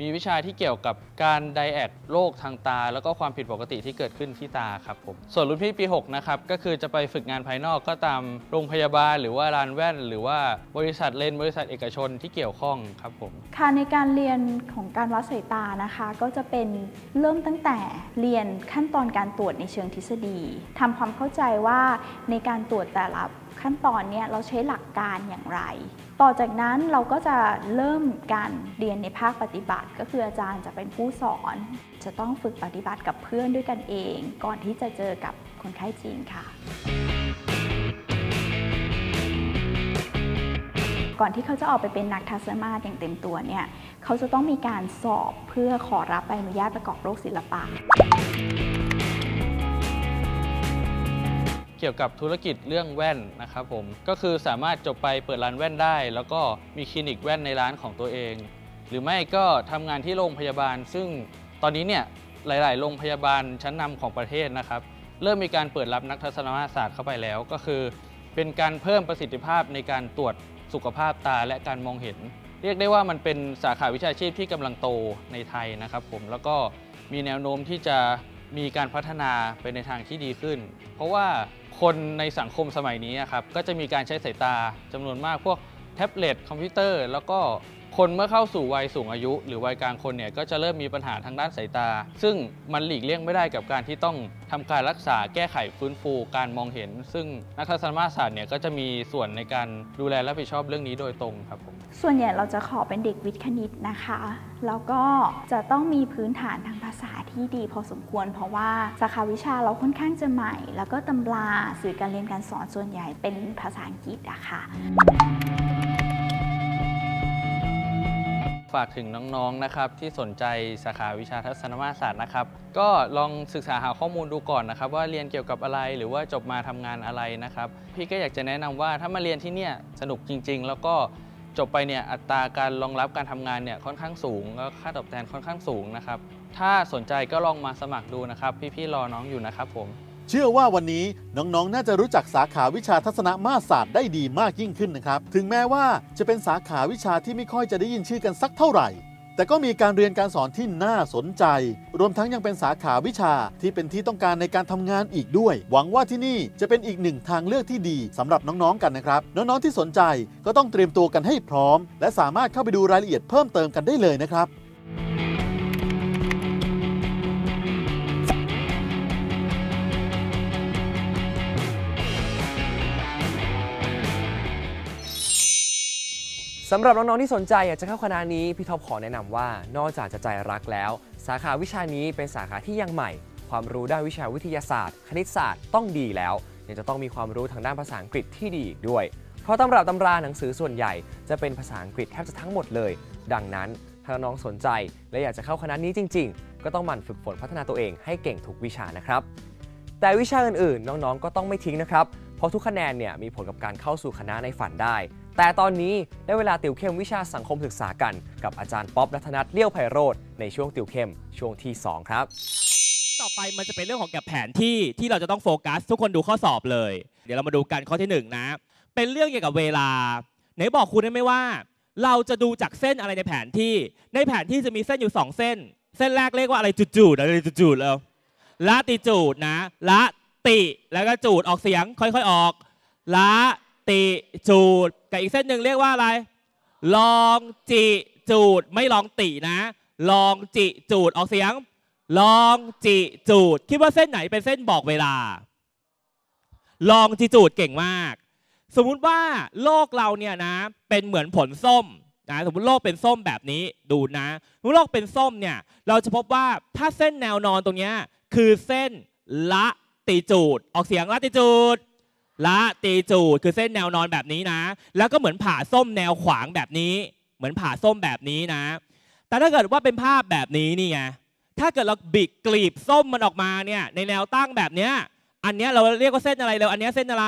มีวิชาที่เกี่ยวกับการไดแอกโรคทางตา แล้วก็ความผิดปกติที่เกิดขึ้นที่ตาครับผมส่วนรุ่นพี่ปี 6 นะครับ ก็คือจะไปฝึกงานภายนอกก็ตามโรงพยาบาลหรือว่าร้านแว่น หรือว่าบริษัทเลนบริษัทเอกชนที่เกี่ยวข้องครับผมค่ะในการเรียนของการวัดสายตานะคะ ก็จะเป็นเริ่มตั้งแต่เรียนขั้นตอนการตรวจในเชิงทฤษฎี ทำความเข้าใจว่าในการตรวจแต่ละขั้นตอนเนี่ยเราใช้หลักการอย่างไร ต่อจากนั้นเราก็จะเริ่มการเรียนในภาคปฏิบัติ ก็คืออาจารย์จะเป็นผู้สอน จะต้องฝึกปฏิบัติกับเพื่อนด้วยกันเอง ก่อนที่จะเจอกับคนไข้จริงค่ะ ก่อนที่เขาจะออกไปเป็นนักทัศมาตอย่างเต็มตัวเนี่ย เขาจะต้องมีการสอบเพื่อขอรับใบอนุญาตประกอบโรคศิลปะเกี่ยวกับธุรกิจเรื่องแว่นนะครับผมก็คือสามารถจบไปเปิดร้านแว่นได้ แล้วก็มีคลินิกแว่นในร้านของตัวเอง หรือไม่ก็ทำงานที่โรงพยาบาล ซึ่งตอนนี้เนี่ยหลาย ๆ โรงพยาบาลชั้นนำของประเทศนะครับเริ่มมีการเปิดรับนักทัศนศาสตร์เข้าไปแล้ว ก็คือ เป็นการเพิ่มประสิทธิภาพในการตรวจสุขภาพตาและการมองเห็น เรียกได้ว่ามันเป็นสาขาวิชาชีพที่กำลังโตในไทยนะครับ ผมแล้วก็มีแนวโน้มที่จะมีการพัฒนาไปในทางที่ดีขึ้น เพราะว่าคนในสังคมสมัยนี้ครับก็จะมีการใช้สายตาจำนวนมากพวกแท็บเล็ต คอมพิวเตอร์ แล้วก็คนเมื่อเข้าสู่วัยสูงอายุ หรือวัยกลางคนเนี่ยก็จะเริ่มมีปัญหาทางด้านสายตา ซึ่งมันหลีกเลี่ยงไม่ได้กับการที่ต้องทำการรักษาแก้ไขฟื้นฟูการมองเห็น ซึ่งนักทัศนศาสตร์เนี่ยก็จะมีส่วนในการดูแลรับผิดชอบเรื่องนี้โดยตรงครับผมส่วนใหญ่เราจะขอเป็นเด็กวิทย์คณิตนะคะ แล้วก็จะต้องมีพื้นฐานทางภาษาที่ดีพอสมควรเพราะว่าสาขาวิชาเราค่อนข้างจะใหม่ แล้วก็ตำราสื่อการเรียนการสอนส่วนใหญ่เป็นภาษาอังกฤษอะคะ่ะฝากถึงน้องๆนะครับที่สนใจสาขาวิชาทัศนศาสตร์นะครับ ก็ลองศึกษาหาข้อมูลดูก่อนนะครับ ว่าเรียนเกี่ยวกับอะไรหรือว่าจบมาทำงานอะไรนะครับพี่ก็อยากจะแนะนำว่าถ้ามาเรียนที่เนี่ยสนุกจริง ๆ แล้วก็จบไปเนี่ยอัตราการรองรับการทำงานเนี่ยค่อนข้างสูงแล้วค่าตอบแทนค่อนข้างสูงนะครับถ้าสนใจก็ลองมาสมัครดูนะครับพี่ๆรอน้องอยู่นะครับผมเชื่อว่าวันนี้น้องๆ น่าจะรู้จักสาขาวิชาทัศนมาศาสตร์ได้ดีมากยิ่งขึ้นนะครับถึงแม้ว่าจะเป็นสาขาวิชาที่ไม่ค่อยจะได้ยินชื่อกันสักเท่าไหร่แต่ก็มีการเรียนการสอนที่น่าสนใจ รวมทั้งยังเป็นสาขาวิชาที่เป็นที่ต้องการในการทำงานอีกด้วย หวังว่าที่นี่จะเป็นอีกหนึ่งทางเลือกที่ดีสำหรับน้องๆกันนะครับ น้องๆที่สนใจ ก็ต้องเตรียมตัวกันให้พร้อม และสามารถเข้าไปดูรายละเอียดเพิ่มเติมกันได้เลยนะครับสำหรับน้องๆที่สนใจอยากจะเข้าคณะนี้พี่ท็อปขอแนะนำว่า นอกจากจะใจรักแล้ว สาขาวิชานี้เป็นสาขาที่ยังใหม่ ความรู้ด้านวิชาวิทยาศาสตร์คณิตศาสตร์ต้องดีแล้วยังจะต้องมีความรู้ทางด้านภาษาอังกฤษที่ดีอีกด้วย เพราะตำราตำราหนังสือส่วนใหญ่จะเป็นภาษาอังกฤษแทบจะทั้งหมดเลย ดังนั้นถ้าน้องสนใจและอยากจะเข้าคณะนี้จริง ๆ ก็ต้องหมั่นฝึกฝนพัฒนาตัวเองให้เก่งทุกวิชานะครับ แต่วิชาอื่นๆ น้องๆก็ต้องไม่ทิ้งนะครับ เพราะทุกคะแนนเนี่ยมีผลกับการเข้าสู่คณะในฝันได้แต่ตอนนี้ได้เวลาติวเข้มวิชาสังคมศึกษากันกับอาจารย์ป๊อปรัตนัทเลี้ยวไพโรธในช่วงติวเข้มช่วงที่ 2 ครับ ต่อไปมันจะเป็นเรื่องของแกแผนที่ที่เราจะต้องโฟกัส ทุกคนดูข้อสอบเลย เดี๋ยวเรามาดูกันข้อที่ 1นนะเป็นเรื่องเกี่ยวกับเวลา ไหนบอกคุณได้ไหมว่า เราจะดูจากเส้นอะไรในแผนที่ในแผนที่จะมีเส้นอยู่ 2 เส้น เส้นแรกเรียกว่าอะไรจูดๆอะไรจูดๆแล้วละติจูดนะละติแล้วก็จูดออกเสียงค่อยๆออกละติจูดกับอีกเส้นหนึ่งเรียกว่าอะไร ลองจิจูดไม่ลองตินะ ลองจิจูดออกเสียง ลองจิจูดคิดว่าเส้นไหนเป็นเส้นบอกเวลา ลองจิจูดเก่งมาก สมมุติว่าโลกเราเนี่ยนะเป็นเหมือนผลส้มนะสมมติโลกเป็นส้มแบบนี้ดูนะสมมติโลกเป็นส้มเนี่ยเราจะพบว่าถ้าเส้นแนวนอนตรงนี้คือเส้นละติจูด ออกเสียงละติจูดละตีจูดคือเส้นแนวนอนแบบนี้นะ แล้วก็เหมือนผ่าส้มแนวขวางแบบนี้ เหมือนผ่าส้มแบบนี้นะ แต่ถ้าเกิดว่าเป็นภาพแบบนี้นี่ไงถ้าเกิดเราบิดกลีบส้มมันออกมาเนี่ยในแนวตั้งแบบเนี้ย อันเนี้ยเราเรียกว่าเส้นอะไรเร็วอันเนี้ยเส้นอะไร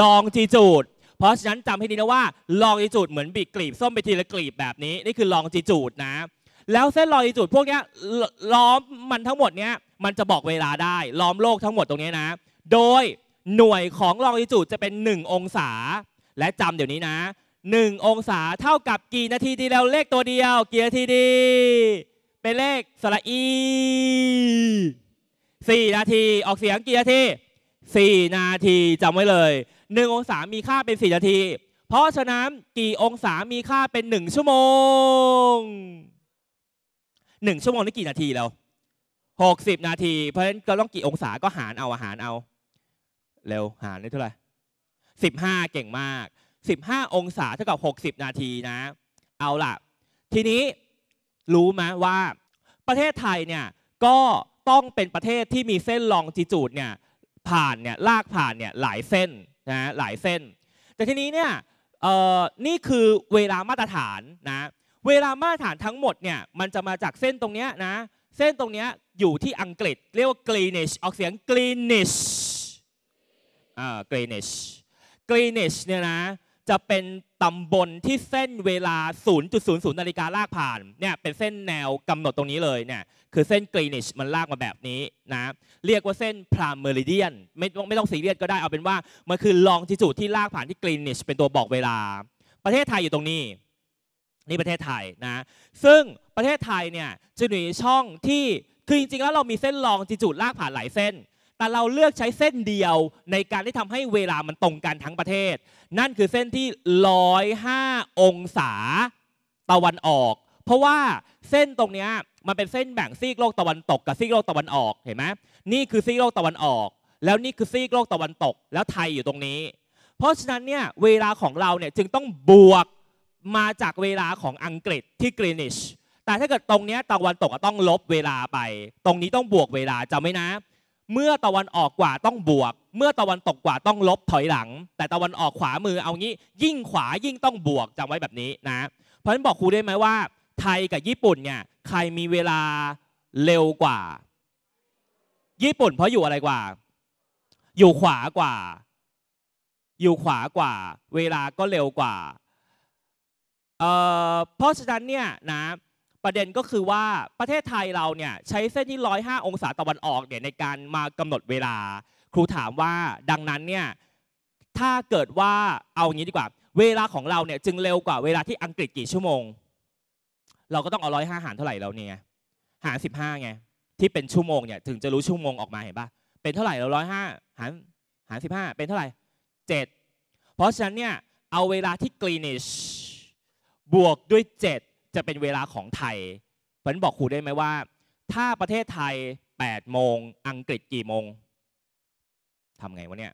ลองจีจูดเพราะฉะนั้นจำให้ดีนะว่า ลองจีจูดเหมือนบิดกลีบส้มไปทีละกลีบแบบนี้นี่คือลองจีจูดนะ แล้วเส้นลองจีจูดพวกเนี้ยล้อมมันทั้งหมดเนี้ยมันจะบอกเวลาได้ล้อมโลกทั้งหมดตรงนี้นะ โดยหน่วยของลองจิจูดจะเป็น1องศาและจำเดี๋ยวนี้นะ 1 องศาเท่ากับกี่นาทีดีแล้วเลขตัวเดียวกี่นาทีดี เป็นเลขสระอี 4 นาทีออกเสียงกี่นาที4นาทีจำไว้เลย1องศามีค่าเป็น 4 นาที เพราะฉะนั้นกี่องศามีค่าเป็น 1 ชั่วโมง1ชั่วโมงนี่กี่นาทีแล้ว60 นาทีเพราะฉะนั้นกรต้องกี่องศาก็หารเอาหารเอาเร็วหารได้เท่าไหร่ 15 เก่งมาก 15 องศาเท่ากับ 60 นาทีนะ เอาล่ะทีนี้รู้ไหมว่าประเทศไทยเนี่ยก็ต้องเป็นประเทศที่มีเส้นลองจิจูดเนี่ยผ่านเนี่ยลากผ่านเนี่ยหลายเส้นนะหลายเส้น แต่ทีนี้เนี่ยนี่คือเวลามาตรฐานนะ เวลามาตรฐานทั้งหมดเนี่ยมันจะมาจากเส้นตรงเนี้ยนะ เส้นตรงเนี้ยอยู่ที่อังกฤษ เรียกว่า Greenwich ออกเสียง Greenwich เกรีนิช กรีนิชเนี่ยนะจะเป็นตำบลที่เส้นเวลา 0.00 นาฬิกาลากผ่านเนี่ยเป็นเส้นแนวกำหนดตรงนี้เลยเนี่ยคือเส้นกรีนิชมันลากมาแบบนี้นะเรียกว่าเส้นพรามเมอริเดียนไม่ต้องไม่ต้องสีเรียดก็ได้เอาเป็นว่ามันคือลองจิจูดที่ลากผ่านที่กรีนิชเป็นตัวบอกเวลา ประเทศไทยอยู่ตรงนี้นี่ประเทศไทยนะซึ่งประเทศไทยเนี่ยจะมีช่องที่คือจริงๆแล้วเรามีเส้นลองจิจูดลากผ่านหลายเส้นแต่เราเลือกใช้เส้นเดียวในการที่ทำให้เวลามันตรงกันทั้งประเทศ นั่นคือเส้นที่ 105 องศาตะวันออก เพราะว่าเส้นตรงนี้มันเป็นเส้นแบ่งซีกโลกตะวันตกกับซีกโลกตะวันออกเห็นไหมนี่คือซีกโลกตะวันออก แล้วนี่คือซีกโลกตะวันตก แล้วไทยอยู่ตรงนี้ เพราะฉะนั้นเนี่ยเวลาของเราเนี่ยจึงต้องบวกมาจากเวลาของอังกฤษที่กรีนิชแต่ถ้าเกิดตรงนี้ตะวันตกก็ต้องลบเวลาไป ตรงนี้ต้องบวกเวลาจำไว้นะเมื่อตะวันออกกว่าต้องบวก เมื่อตะวันตกกว่าต้องลบถอยหลัง แต่ตะวันออกขวามือเอางี้ ยิ่งขวายิ่งต้องบวกจำไว้แบบนี้นะ เพราะฉะนั้นบอกครูได้ไหมว่า ไทยกับญี่ปุ่นเนี่ยใครมีเวลาเร็วกว่า ญี่ปุ่น เพราะอยู่อะไรกว่า อยู่ขวากว่า อยู่ขวากว่า เวลาก็เร็วกว่าเพราะฉะนั้นเนี่ยนะประเด็นก็คือว่าประเทศไทยเราเนี่ยใช้เส้นที่105องศาตะวันออกเนี่ยในการมากำหนดเวลาครูถามว่าดังนั้นเนี่ยถ้าเกิดว่าเอางี้ดีกว่า เวลาของเราเนี่ยจึงเร็วกว่าเวลาที่อังกฤษกี่ชั่วโมงเราก็ต้องเอาร้อยห้าหารเท่าไหร่แล้วเนี่ยหารสิบห้าไงที่เป็นชั่วโมงเนี่ยถึงจะรู้ชั่วโมงออกมาเห็นปะเป็นเท่าไหร่เราร้อยห้าหารหารสิบห้าเป็นเท่าไหร่เจ็ดเพราะฉะนั้นเนี่ยเอาเวลาที่กรีนิชบวกด้วยเจ็ดจะเป็นเวลาของไทยเพินั้นบอกครูได้ไหมว่า ถ้าประเทศไทย 8 โมงอังกฤษกี่โมงทำไงวะเนี่ย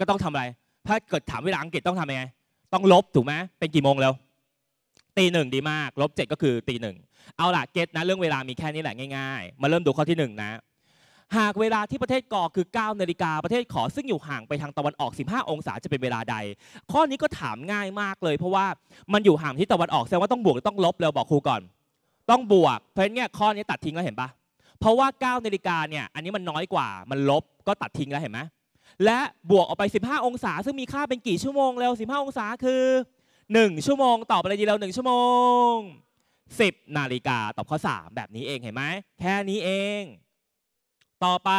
ก็ต้องทำอะไร ถ้าเกิดถามเวลาอังกฤษต้องทำยังไงต้องลบถูกไหมเป็นกี่โมงแล้วตีหนึ่งดีมาก ลบเจ็ดก็คือตีหนึ่งเอาล่ะเก็ตนะเรื่องเวลามีแค่นี้แหละง่ายๆ มาเริ่มดูข้อที่หนึ่งนะหากเวลาที่ประเทศกอคือ9นาฬิกาประเทศขอซึ่งอยู่ห่างไปทางตะวันออก 15 องศาจะเป็นเวลาใด ข้อนี้ก็ถามง่ายมากเลย เพราะว่ามันอยู่ห่างที่ตะวันออกแสดงว่าต้องบวกต้องลบเราบอกครูก่อน ต้องบวก เพราะงี้ยข้อนี้ตัดทิ้งแล้วเห็นปะเพราะว่า9นาฬิกาเนี่ยอันนี้มันน้อยกว่า มันลบก็ตัดทิ้งแล้วเห็นไหมและบวกออกไป 15 องศา ซึ่งมีค่าเป็นกี่ชั่วโมงแล้ว15 องศาคือ 1 ชั่วโมงตอบอะไรดีแล้ว1 ชั่วโมง 10นาฬิกาตอบข้อ 3 แบบนี้เองเห็นไหมแค่นี้เองต่อไป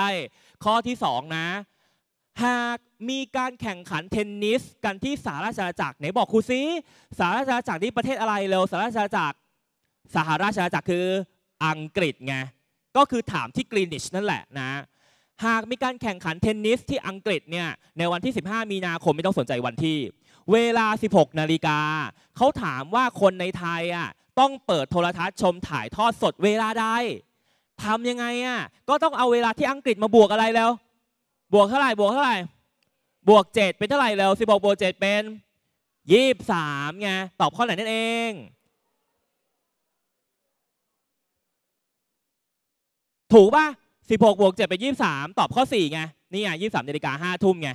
ข้อที่2นะหากมีการแข่งขันเทนนิส กันที่สหราชอาณาจักรไหนบอกครูซิสหราชอาณาจักรนี่ประเทศอะไรเร็วสหราชอาณาจักรสหราชอาณาจักรคืออังกฤษไงก็คือถามที่กรีนิชนั่นแหละนะหากมีการแข่งขันเทนนิสที่อังกฤษเนี่ยในวันที่ 15 มีนาคมไม่ต้องสนใจวันที่ เวลา 16นาฬิกาเขาถามว่าคนในไทยอ่ะต้องเปิดโทรทัศน์ชมถ่ายทอดสดเวลาใดทำยังไงอ่ะก็ต้องเอาเวลาที่อังกฤษมาบวกอะไรแล้ว บวกเท่าไหร่บวกเท่าไหร่บวกเจ็ดเป็นเท่าไหร่แล้วสิบหกบวกเจ็ดเป็นยี่สิบสามไงตอบข้อไหนนั่นเอง ถูกป่ะสิบหกบวกเจ็ดเป็นยี่สิบสามตอบข้อสี่ไงนี่ไงยี่สิบสามนาฬิกาห้าทุ่มไง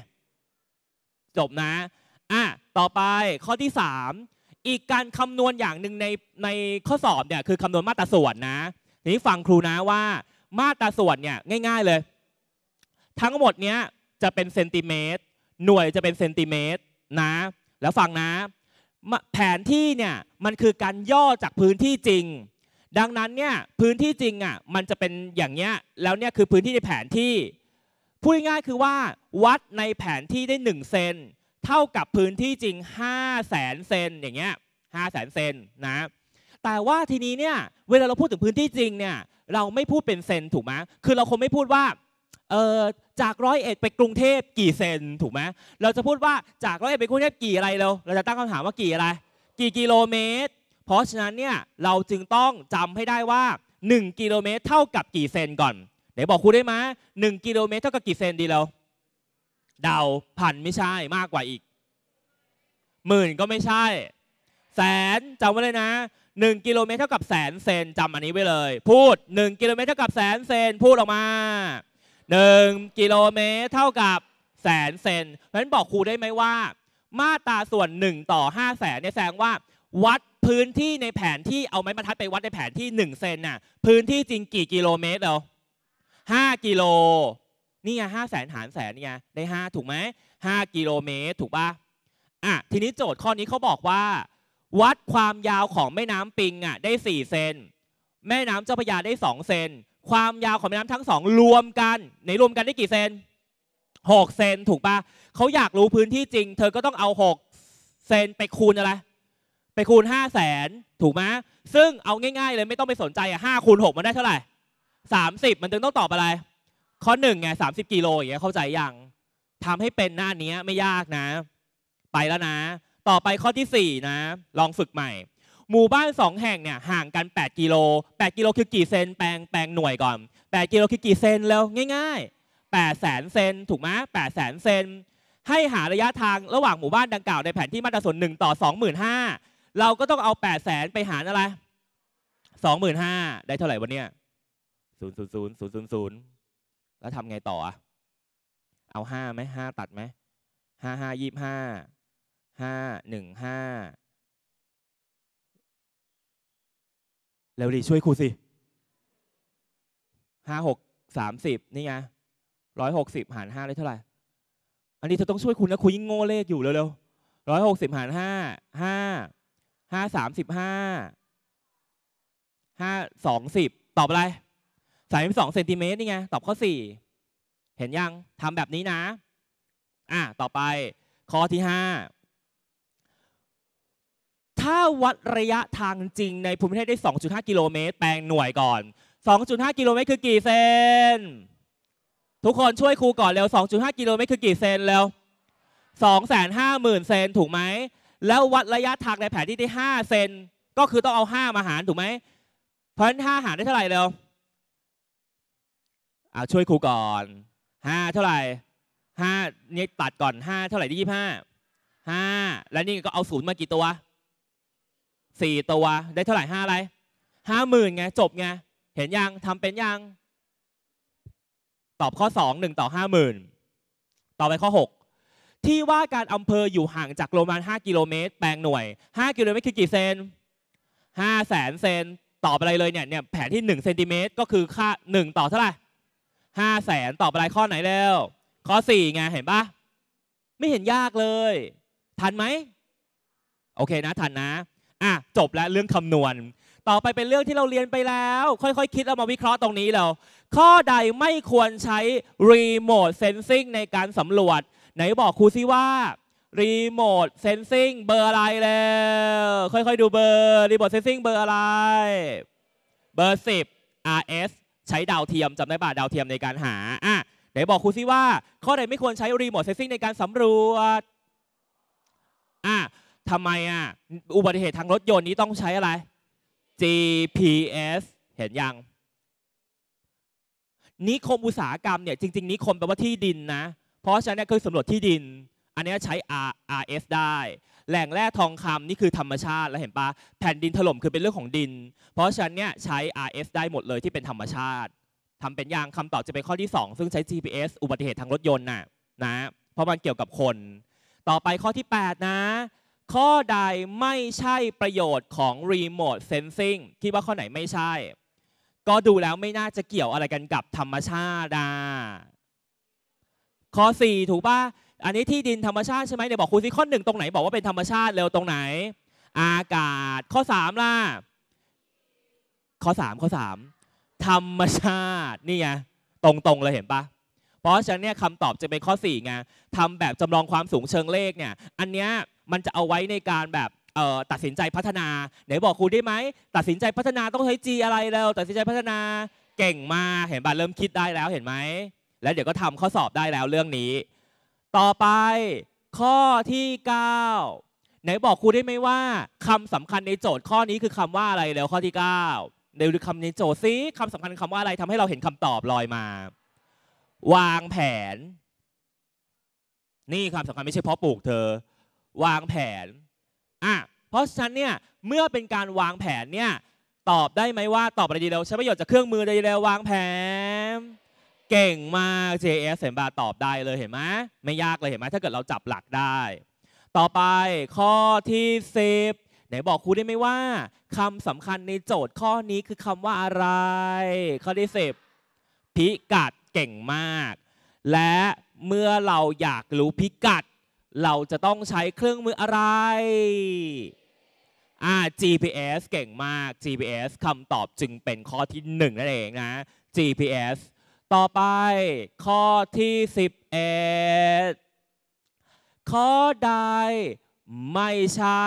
จบนะอ่ะต่อไปข้อที่สามอีกการคำนวณอย่างหนึ่งในในข้อสอบเนี่ยคือคำนวณมาตราส่วนนะนี้ฟังครูนะว่ามาตราส่วนเนี่ยง่าย ๆ เลย ทั้งหมดเนี้ยจะเป็นเซนติเมตร หน่วยจะเป็นเซนติเมตรนะ แล้วฟังนะแผนที่เนี่ยมันคือการย่อจากพื้นที่จริง ดังนั้นเนี่ยพื้นที่จริงอ่ะมันจะเป็นอย่างเนี้ยแล้วเนี่ยคือพื้นที่ในแผนที่พูดง่ายๆคือว่าวัดในแผนที่ได้1เซนเท่ากับพื้นที่จริง 5 0 0แสนเซนอย่างเงี้ยห้าแสนเซนนะแต่ว่าทีนี้เนี่ยเวลาเราพูดถึงพื้นที่จริงเนี่ยเราไม่พูดเป็นเซนถูกไหมคือเราคงไม่พูดว่าจากร้อยเอ็ดไปกรุงเทพกี่เซนถูกไหมเราจะพูดว่าจากร้อยเอ็ดไปกรุงเทพกี่อะไรเรา เราจะตั้งคำถามว่ากี่อะไร กี่กิโลเมตร เพราะฉะนั้นเนี่ยเราจึงต้องจำให้ได้ว่า 1 กิโลเมตร เท่ากับกี่เซนก่อนไหนบอกครูได้ไหมหนึ่งกิโลเมตรเท่ากับกี่เซนดีเราเดาพันไม่ใช่มากกว่าอีกหมื่นก็ไม่ใช่แสนจำไว้เลยนะ1กิโลเมตรเท่ากับแสนเซนจำอันนี้ไว้เลย พูด 1กิโลเมตรเท่ากับแสนเซนพูดออกมา1กิโลเมตรเท่ากับแสนเซนเพราะฉะนั้นบอกครูได้ไหมว่า มาตราส่วน1ต่อ5 0 0แสนเนี่ยแสดงว่า วัดพื้นที่ในแผนที่เอาไม้บรรทัดไปวัดในแผนที่1เซนน่ะพื้นที่จริงกี่กิโลเมตรเราห้ากิโลนี่ไงห้าแสนหารแสนนี่ไงได้ห้าถูกไหมห้ากิโลเมตรถูกปะอ่ะทีนี้โจทย์ข้อนี้เขาบอกว่าวัดความยาวของแม่น้ำปิงอ่ะได้4เซนแม่น้ำเจ้าพระยาได้2เซนความยาวของแม่น้ำทั้งสองรวมกัน ในรวมกันได้กี่เซน6เซนถูกปะเขาอยากรู้พื้นที่จริง เธอก็ต้องเอา6เซนไปคูณอะไรไปคูณ5 0 0แสนถูกไหมซึ่งเอาง่าย ๆ เลยไม่ต้องไปสนใจอ่ะห้าคูณหกมันได้เท่าไหร่สามสิบมันจึงต้องตอบอะไร ข้อหนึ่งไงสามสิบกิโลอย่างเงี้ยเข้าใจยังทำให้เป็นหน้านี้ไม่ยากนะ ไปแล้วนะต่อไปข้อที่4นะลองฝึกใหม่ หมู่บ้าน 2 แห่งเนี่ยห่างกัน8กิโล8กิโลคือกี่เซนแปลงแปลงหน่วยก่อน8กิโลคือกี่เซนแล้วง่ายๆ8แสนเซนถูกไหม8แสนเซนให้หาระยะทางระหว่างหมู่บ้านดังกล่าวในแผนที่มาตราส่วน1ต่อ 25,000เราก็ต้องเอา8แสนไปหารอะไร 25,000ได้เท่าไหร่วันเนี้ย0 0 0 0 0 0แล้วทำไงต่ออาเอา5ไหม5ตัดไหม5 5 25ห้าหนึ่งห้าแล้วดิช่วยครูสิห้าหกสามสิบนี่ไงร้อยหกสิบหารห้าได้เท่าไหร่ อันนี้เธอต้องช่วยคุณนะ คุณยิ่งโง่เลขอยู่เร็วๆร้อยหกสิบหารห้าห้าห้าสามสิบห้าห้าสองสิบตอบอะไรสามสิบสองเซนติเมตรนี่ไง ตอบข้อสี่เห็นยังทำแบบนี้นะ อ่ะ ต่อไปข้อที่ห้าถ้าวัดระยะทางจริงในภูมิประเทศได้ 2.5 กิโลเมตร แปลงหน่วยก่อน 2.5 กิโลเมตรคือกี่ เซน ทุกคนช่วยครูก่อนเร็ว2.5 กิโลเมตรคือกี่เซนเร็ว250,000เซน ถูกไหม แล้ววัดระยะทางในแผนที่ได้ 5 เซน ก็คือต้องเอา 5 มาหารถูกไหม เพราะฉะนั้น5หารได้เท่าไหร่เร็วเอาช่วยครูก่อน 5 เท่าไหร่5เนี่ยตัดก่อน 5 เท่าไหร่ได้25 5แล้วนี่ก็เอาศูนย์มากี่ตัวสี่ตัวได้เท่าไหร่ห้าอะไรห้าหมื่นไงจบไง เห็นยังทำเป็นยัง ตอบข้อสองหนึ่งต่อห้าหมื่นต่อไปข้อหกที่ว่าการอำเภออยู่ห่างจากโรงพยาบาลากิโลเมตร แปลงหน่วย 5 กิโลเมตรคือกี่เซน5แสนเซน ตอบอะไรเลยเนี่ยเนี่ยแผนที่1เซนติเมตรก็คือค่า 1 ต่อเท่าไหร่าแสนตอบอะไรข้อไหนแล้วข้อ4ไงเห็นปะไม่เห็นยากเลย ทันไหมโอเคนะทันนะอ่ะจบแล้วเรื่องคำนวณ ต่อไปเป็นเรื่องที่เราเรียนไปแล้ว ค่อยๆคคิดเอามาวิเคราะห์ตรงนี้เรา ข้อใดไม่ควรใช้รีโมทเซนซิงในการสำรวจ ไหนบอกครูซิว่ารีโมทเซนซิงเบอร์อะไรแล้วค่อยๆดูเบอร์รีโมทเซนซิงเบอร์อะไรเบอร์10 RS ใช้ดาวเทียมจำได้ป่ะดาวเทียมในการหาอ่ะไหนบอกครูซิว่า ข้อใดไม่ควรใช้รีโมทเซนซิงในการสำรวจอ่ะทำไมอ่ะอุบัติเหตุทางรถยนต์นี้ต้องใช้อะไร GPS เห็นยัง นิคมอุตสาหกรรมเนี่ยจริงๆนิคมแปลว่าที่ดินนะ เพราะฉะนั้นเคือสำรวจที่ดิน อันนี้ใช้ R RS ได้ แหล่งแร่ทองคำนี่คือธรรมชาติ แล้วเห็นปะแผ่นดินถล่มคือเป็นเรื่องของดิน เพราะฉะนั้นเนี่ยใช้ RS ได้หมดเลยที่เป็นธรรมชาติทำเป็นยางคำตอบจะเป็นข้อที่ 2 ซึ่งใช้ GPS อุบัติเหตุทางรถยนต์น่ะนะเพราะมันเกี่ยวกับคน ต่อไปข้อที่ 8 นะข้อใดไม่ใช่ประโยชน์ของ Remote Sensing คิดว่าข้อไหนไม่ใช่ ก็ดูแล้วไม่น่าจะเกี่ยวอะไรกันกับธรรมชาตินะข้อ 4 ถูกป่ะอันนี้ที่ดินธรรมชาติใช่ไหมเดี๋ยวบอกครูซิข้อหนึ่งตรงไหนบอกว่าเป็นธรรมชาติเร็วตรงไหน อากาศข้อ3ล่ะข้อ 3 ข้อ 3 ธรรมชาตินี่ไงตรงๆเลยเห็นปะเพราะฉะนั้นเนี่ยคำตอบจะเป็นข้อ4ไงทำแบบจำลองความสูงเชิงเลขเนี่ยอันเนี้ยมันจะเอาไว้ในการแบบตัดสินใจพัฒนาไหนบอกครูได้ไหมตัดสินใจพัฒนาต้องใช้ G อะไรแล้วตัดสินใจพัฒนาเก่งมาเห็นป่ะเริ่มคิดได้แล้วเห็นไหมแล้วเดี๋ยวก็ทำข้อสอบได้แล้วเรื่องนี้ ต่อไป ข้อที่9ไหนบอกครูได้ไหมว่า คำสำคัญในโจทย์ข้อนี้คือคำว่าอะไรแล้วข้อที่9เดี๋ยวดูคำในโจทย์ซิคำสำคัญคำว่าอะไรทำให้เราเห็นคำตอบลอยมา วางแผน นี่คำสำคัญไม่ใช่เพราะปลูกเธอวางแผน อ่ะเพราะฉะนั้นเนี่ยเมื่อเป็นการวางแผนเนี่ยตอบได้ไหมว่าตอบอะไรดีแล้วใช้ประโยชน์จากเครื่องมือดีแล้ววางแผน เก่งมาก JS เห็นบาตอบได้เลยเห็นไหมไม่ยากเลยเห็นไหมถ้าเกิดเราจับหลักได้ ต่อไปข้อที่ 10ไหนบอกครูได้ไหมว่า คำสำคัญในโจทย์ข้อนี้คือคำว่าอะไร ข้อที่ 10 พิกัดเก่งมาก และเมื่อเราอยากรู้พิกัดเราจะต้องใช้เครื่องมืออะไร อ่า GPS เก่งมาก GPS คำตอบจึงเป็นข้อที่ 1 นั่นเองนะ GPS ต่อไปข้อที่11ข้อใด ไม่ใช่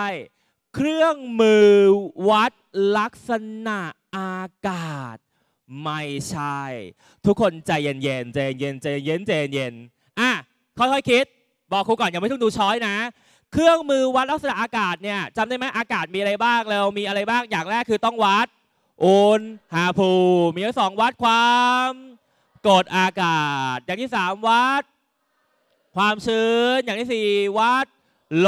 เครื่องมือวัดลักษณะอากาศ ไม่ใช่ ทุกคนใจเย็นๆใจเย็นใจเย็นใจเย็นอ่ะค่อยๆคิดบอกครูก่อนอย่าไมุ่่งดูช้อยนะ เครื่องมือวัดลักษณะอากาศเนี่ยจำได้ไหมอากาศมีอะไรบ้างเรามีอะไรบ้างอย่างแรกคือต้องวัดอุณหภูมิมีีสองวัดความ กดอากาศ อย่างที่สามวัดความชื้นอย่างที่สี่วัด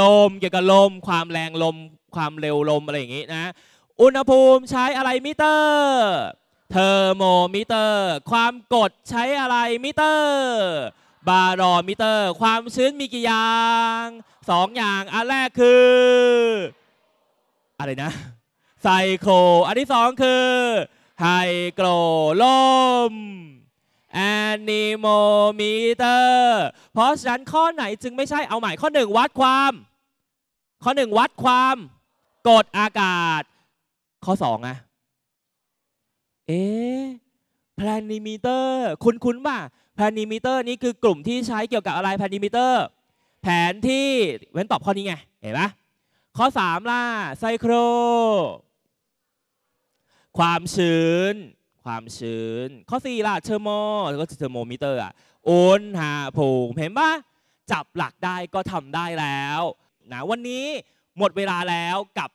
ลมเกี่ยวกับลม ความแรงลมความเร็วลมอะไรอย่างนี้นะอุณหภูมิใช้อะไรมิเตอร์เทอร์โมมิเตอร์ความกดใช้อะไรมิเตอร์บารอมิเตอร์ความชื้นมีกี่อย่างสองอย่างอันแรกคืออะไรนะไซโคอันที่สองคือไฮโกรลมแอนิโมมิเตอร์เพราะฉะนั้นข้อไหนจึงไม่ใช่เอาใหม่ข้อหนึ่งวัดความ ข้อหนึ่งวัดความ กดอากาศ ข้อสองอะเอ๊ะแพลนิมิเตอร์คุ้นๆป่ะแพนิมิเตอร์นี้คือกลุ่มที่ใช้เกี่ยวกับอะไรแพนิมิเตอร์ แผนที่ เว้นตอบข้อนี้ไง เห็นปะข้อ 3 ล่ะไซโคร ความชื้น ความชื้น ข้อ 4 ล่ะเทอร์โม แล้วก็เทอร์โมมิเตอร์อ่ะอุณหภูมิเห็นปะจับหลักได้ก็ทำได้แล้วนะวันนี้หมดเวลาแล้วกับ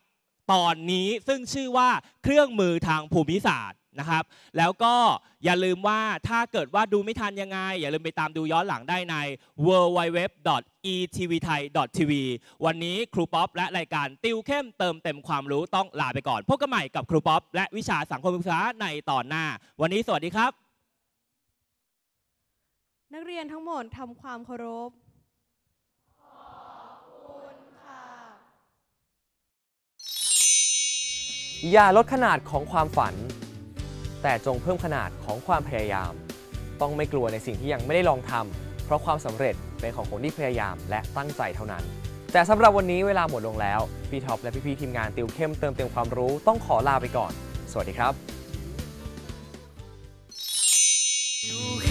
ตอนนี้ซึ่งชื่อว่าเครื่องมือทางภูมิศาสตร์นะครับแล้วก็อย่าลืมว่าถ้าเกิดว่าดูไม่ทันยังไง อย่าลืมไปตามดูย้อนหลังได้ใน www.etvthai.tv วันนี้ครูป๊อปและรายการติวเข้มเติมเต็มความรู้ต้องลาไปก่อนพบกันใหม่กับครูป๊อป และวิชาสังคมศึกษาในตอนหน้า วันนี้สวัสดีครับ นักเรียนทั้งหมดทำความเคารพอย่าลดขนาดของความฝันแต่จงเพิ่มขนาดของความพยายาม ต้องไม่กลัวในสิ่งที่ยังไม่ได้ลองทำ เพราะความสำเร็จเป็นของคนที่พยายามและตั้งใจเท่านั้น แต่สำหรับวันนี้เวลาหมดลงแล้ว พี่ท็อปและพี่ๆทีมงานติวเข้มเติมเต็มความรู้ต้องขอลาไปก่อน สวัสดีครับ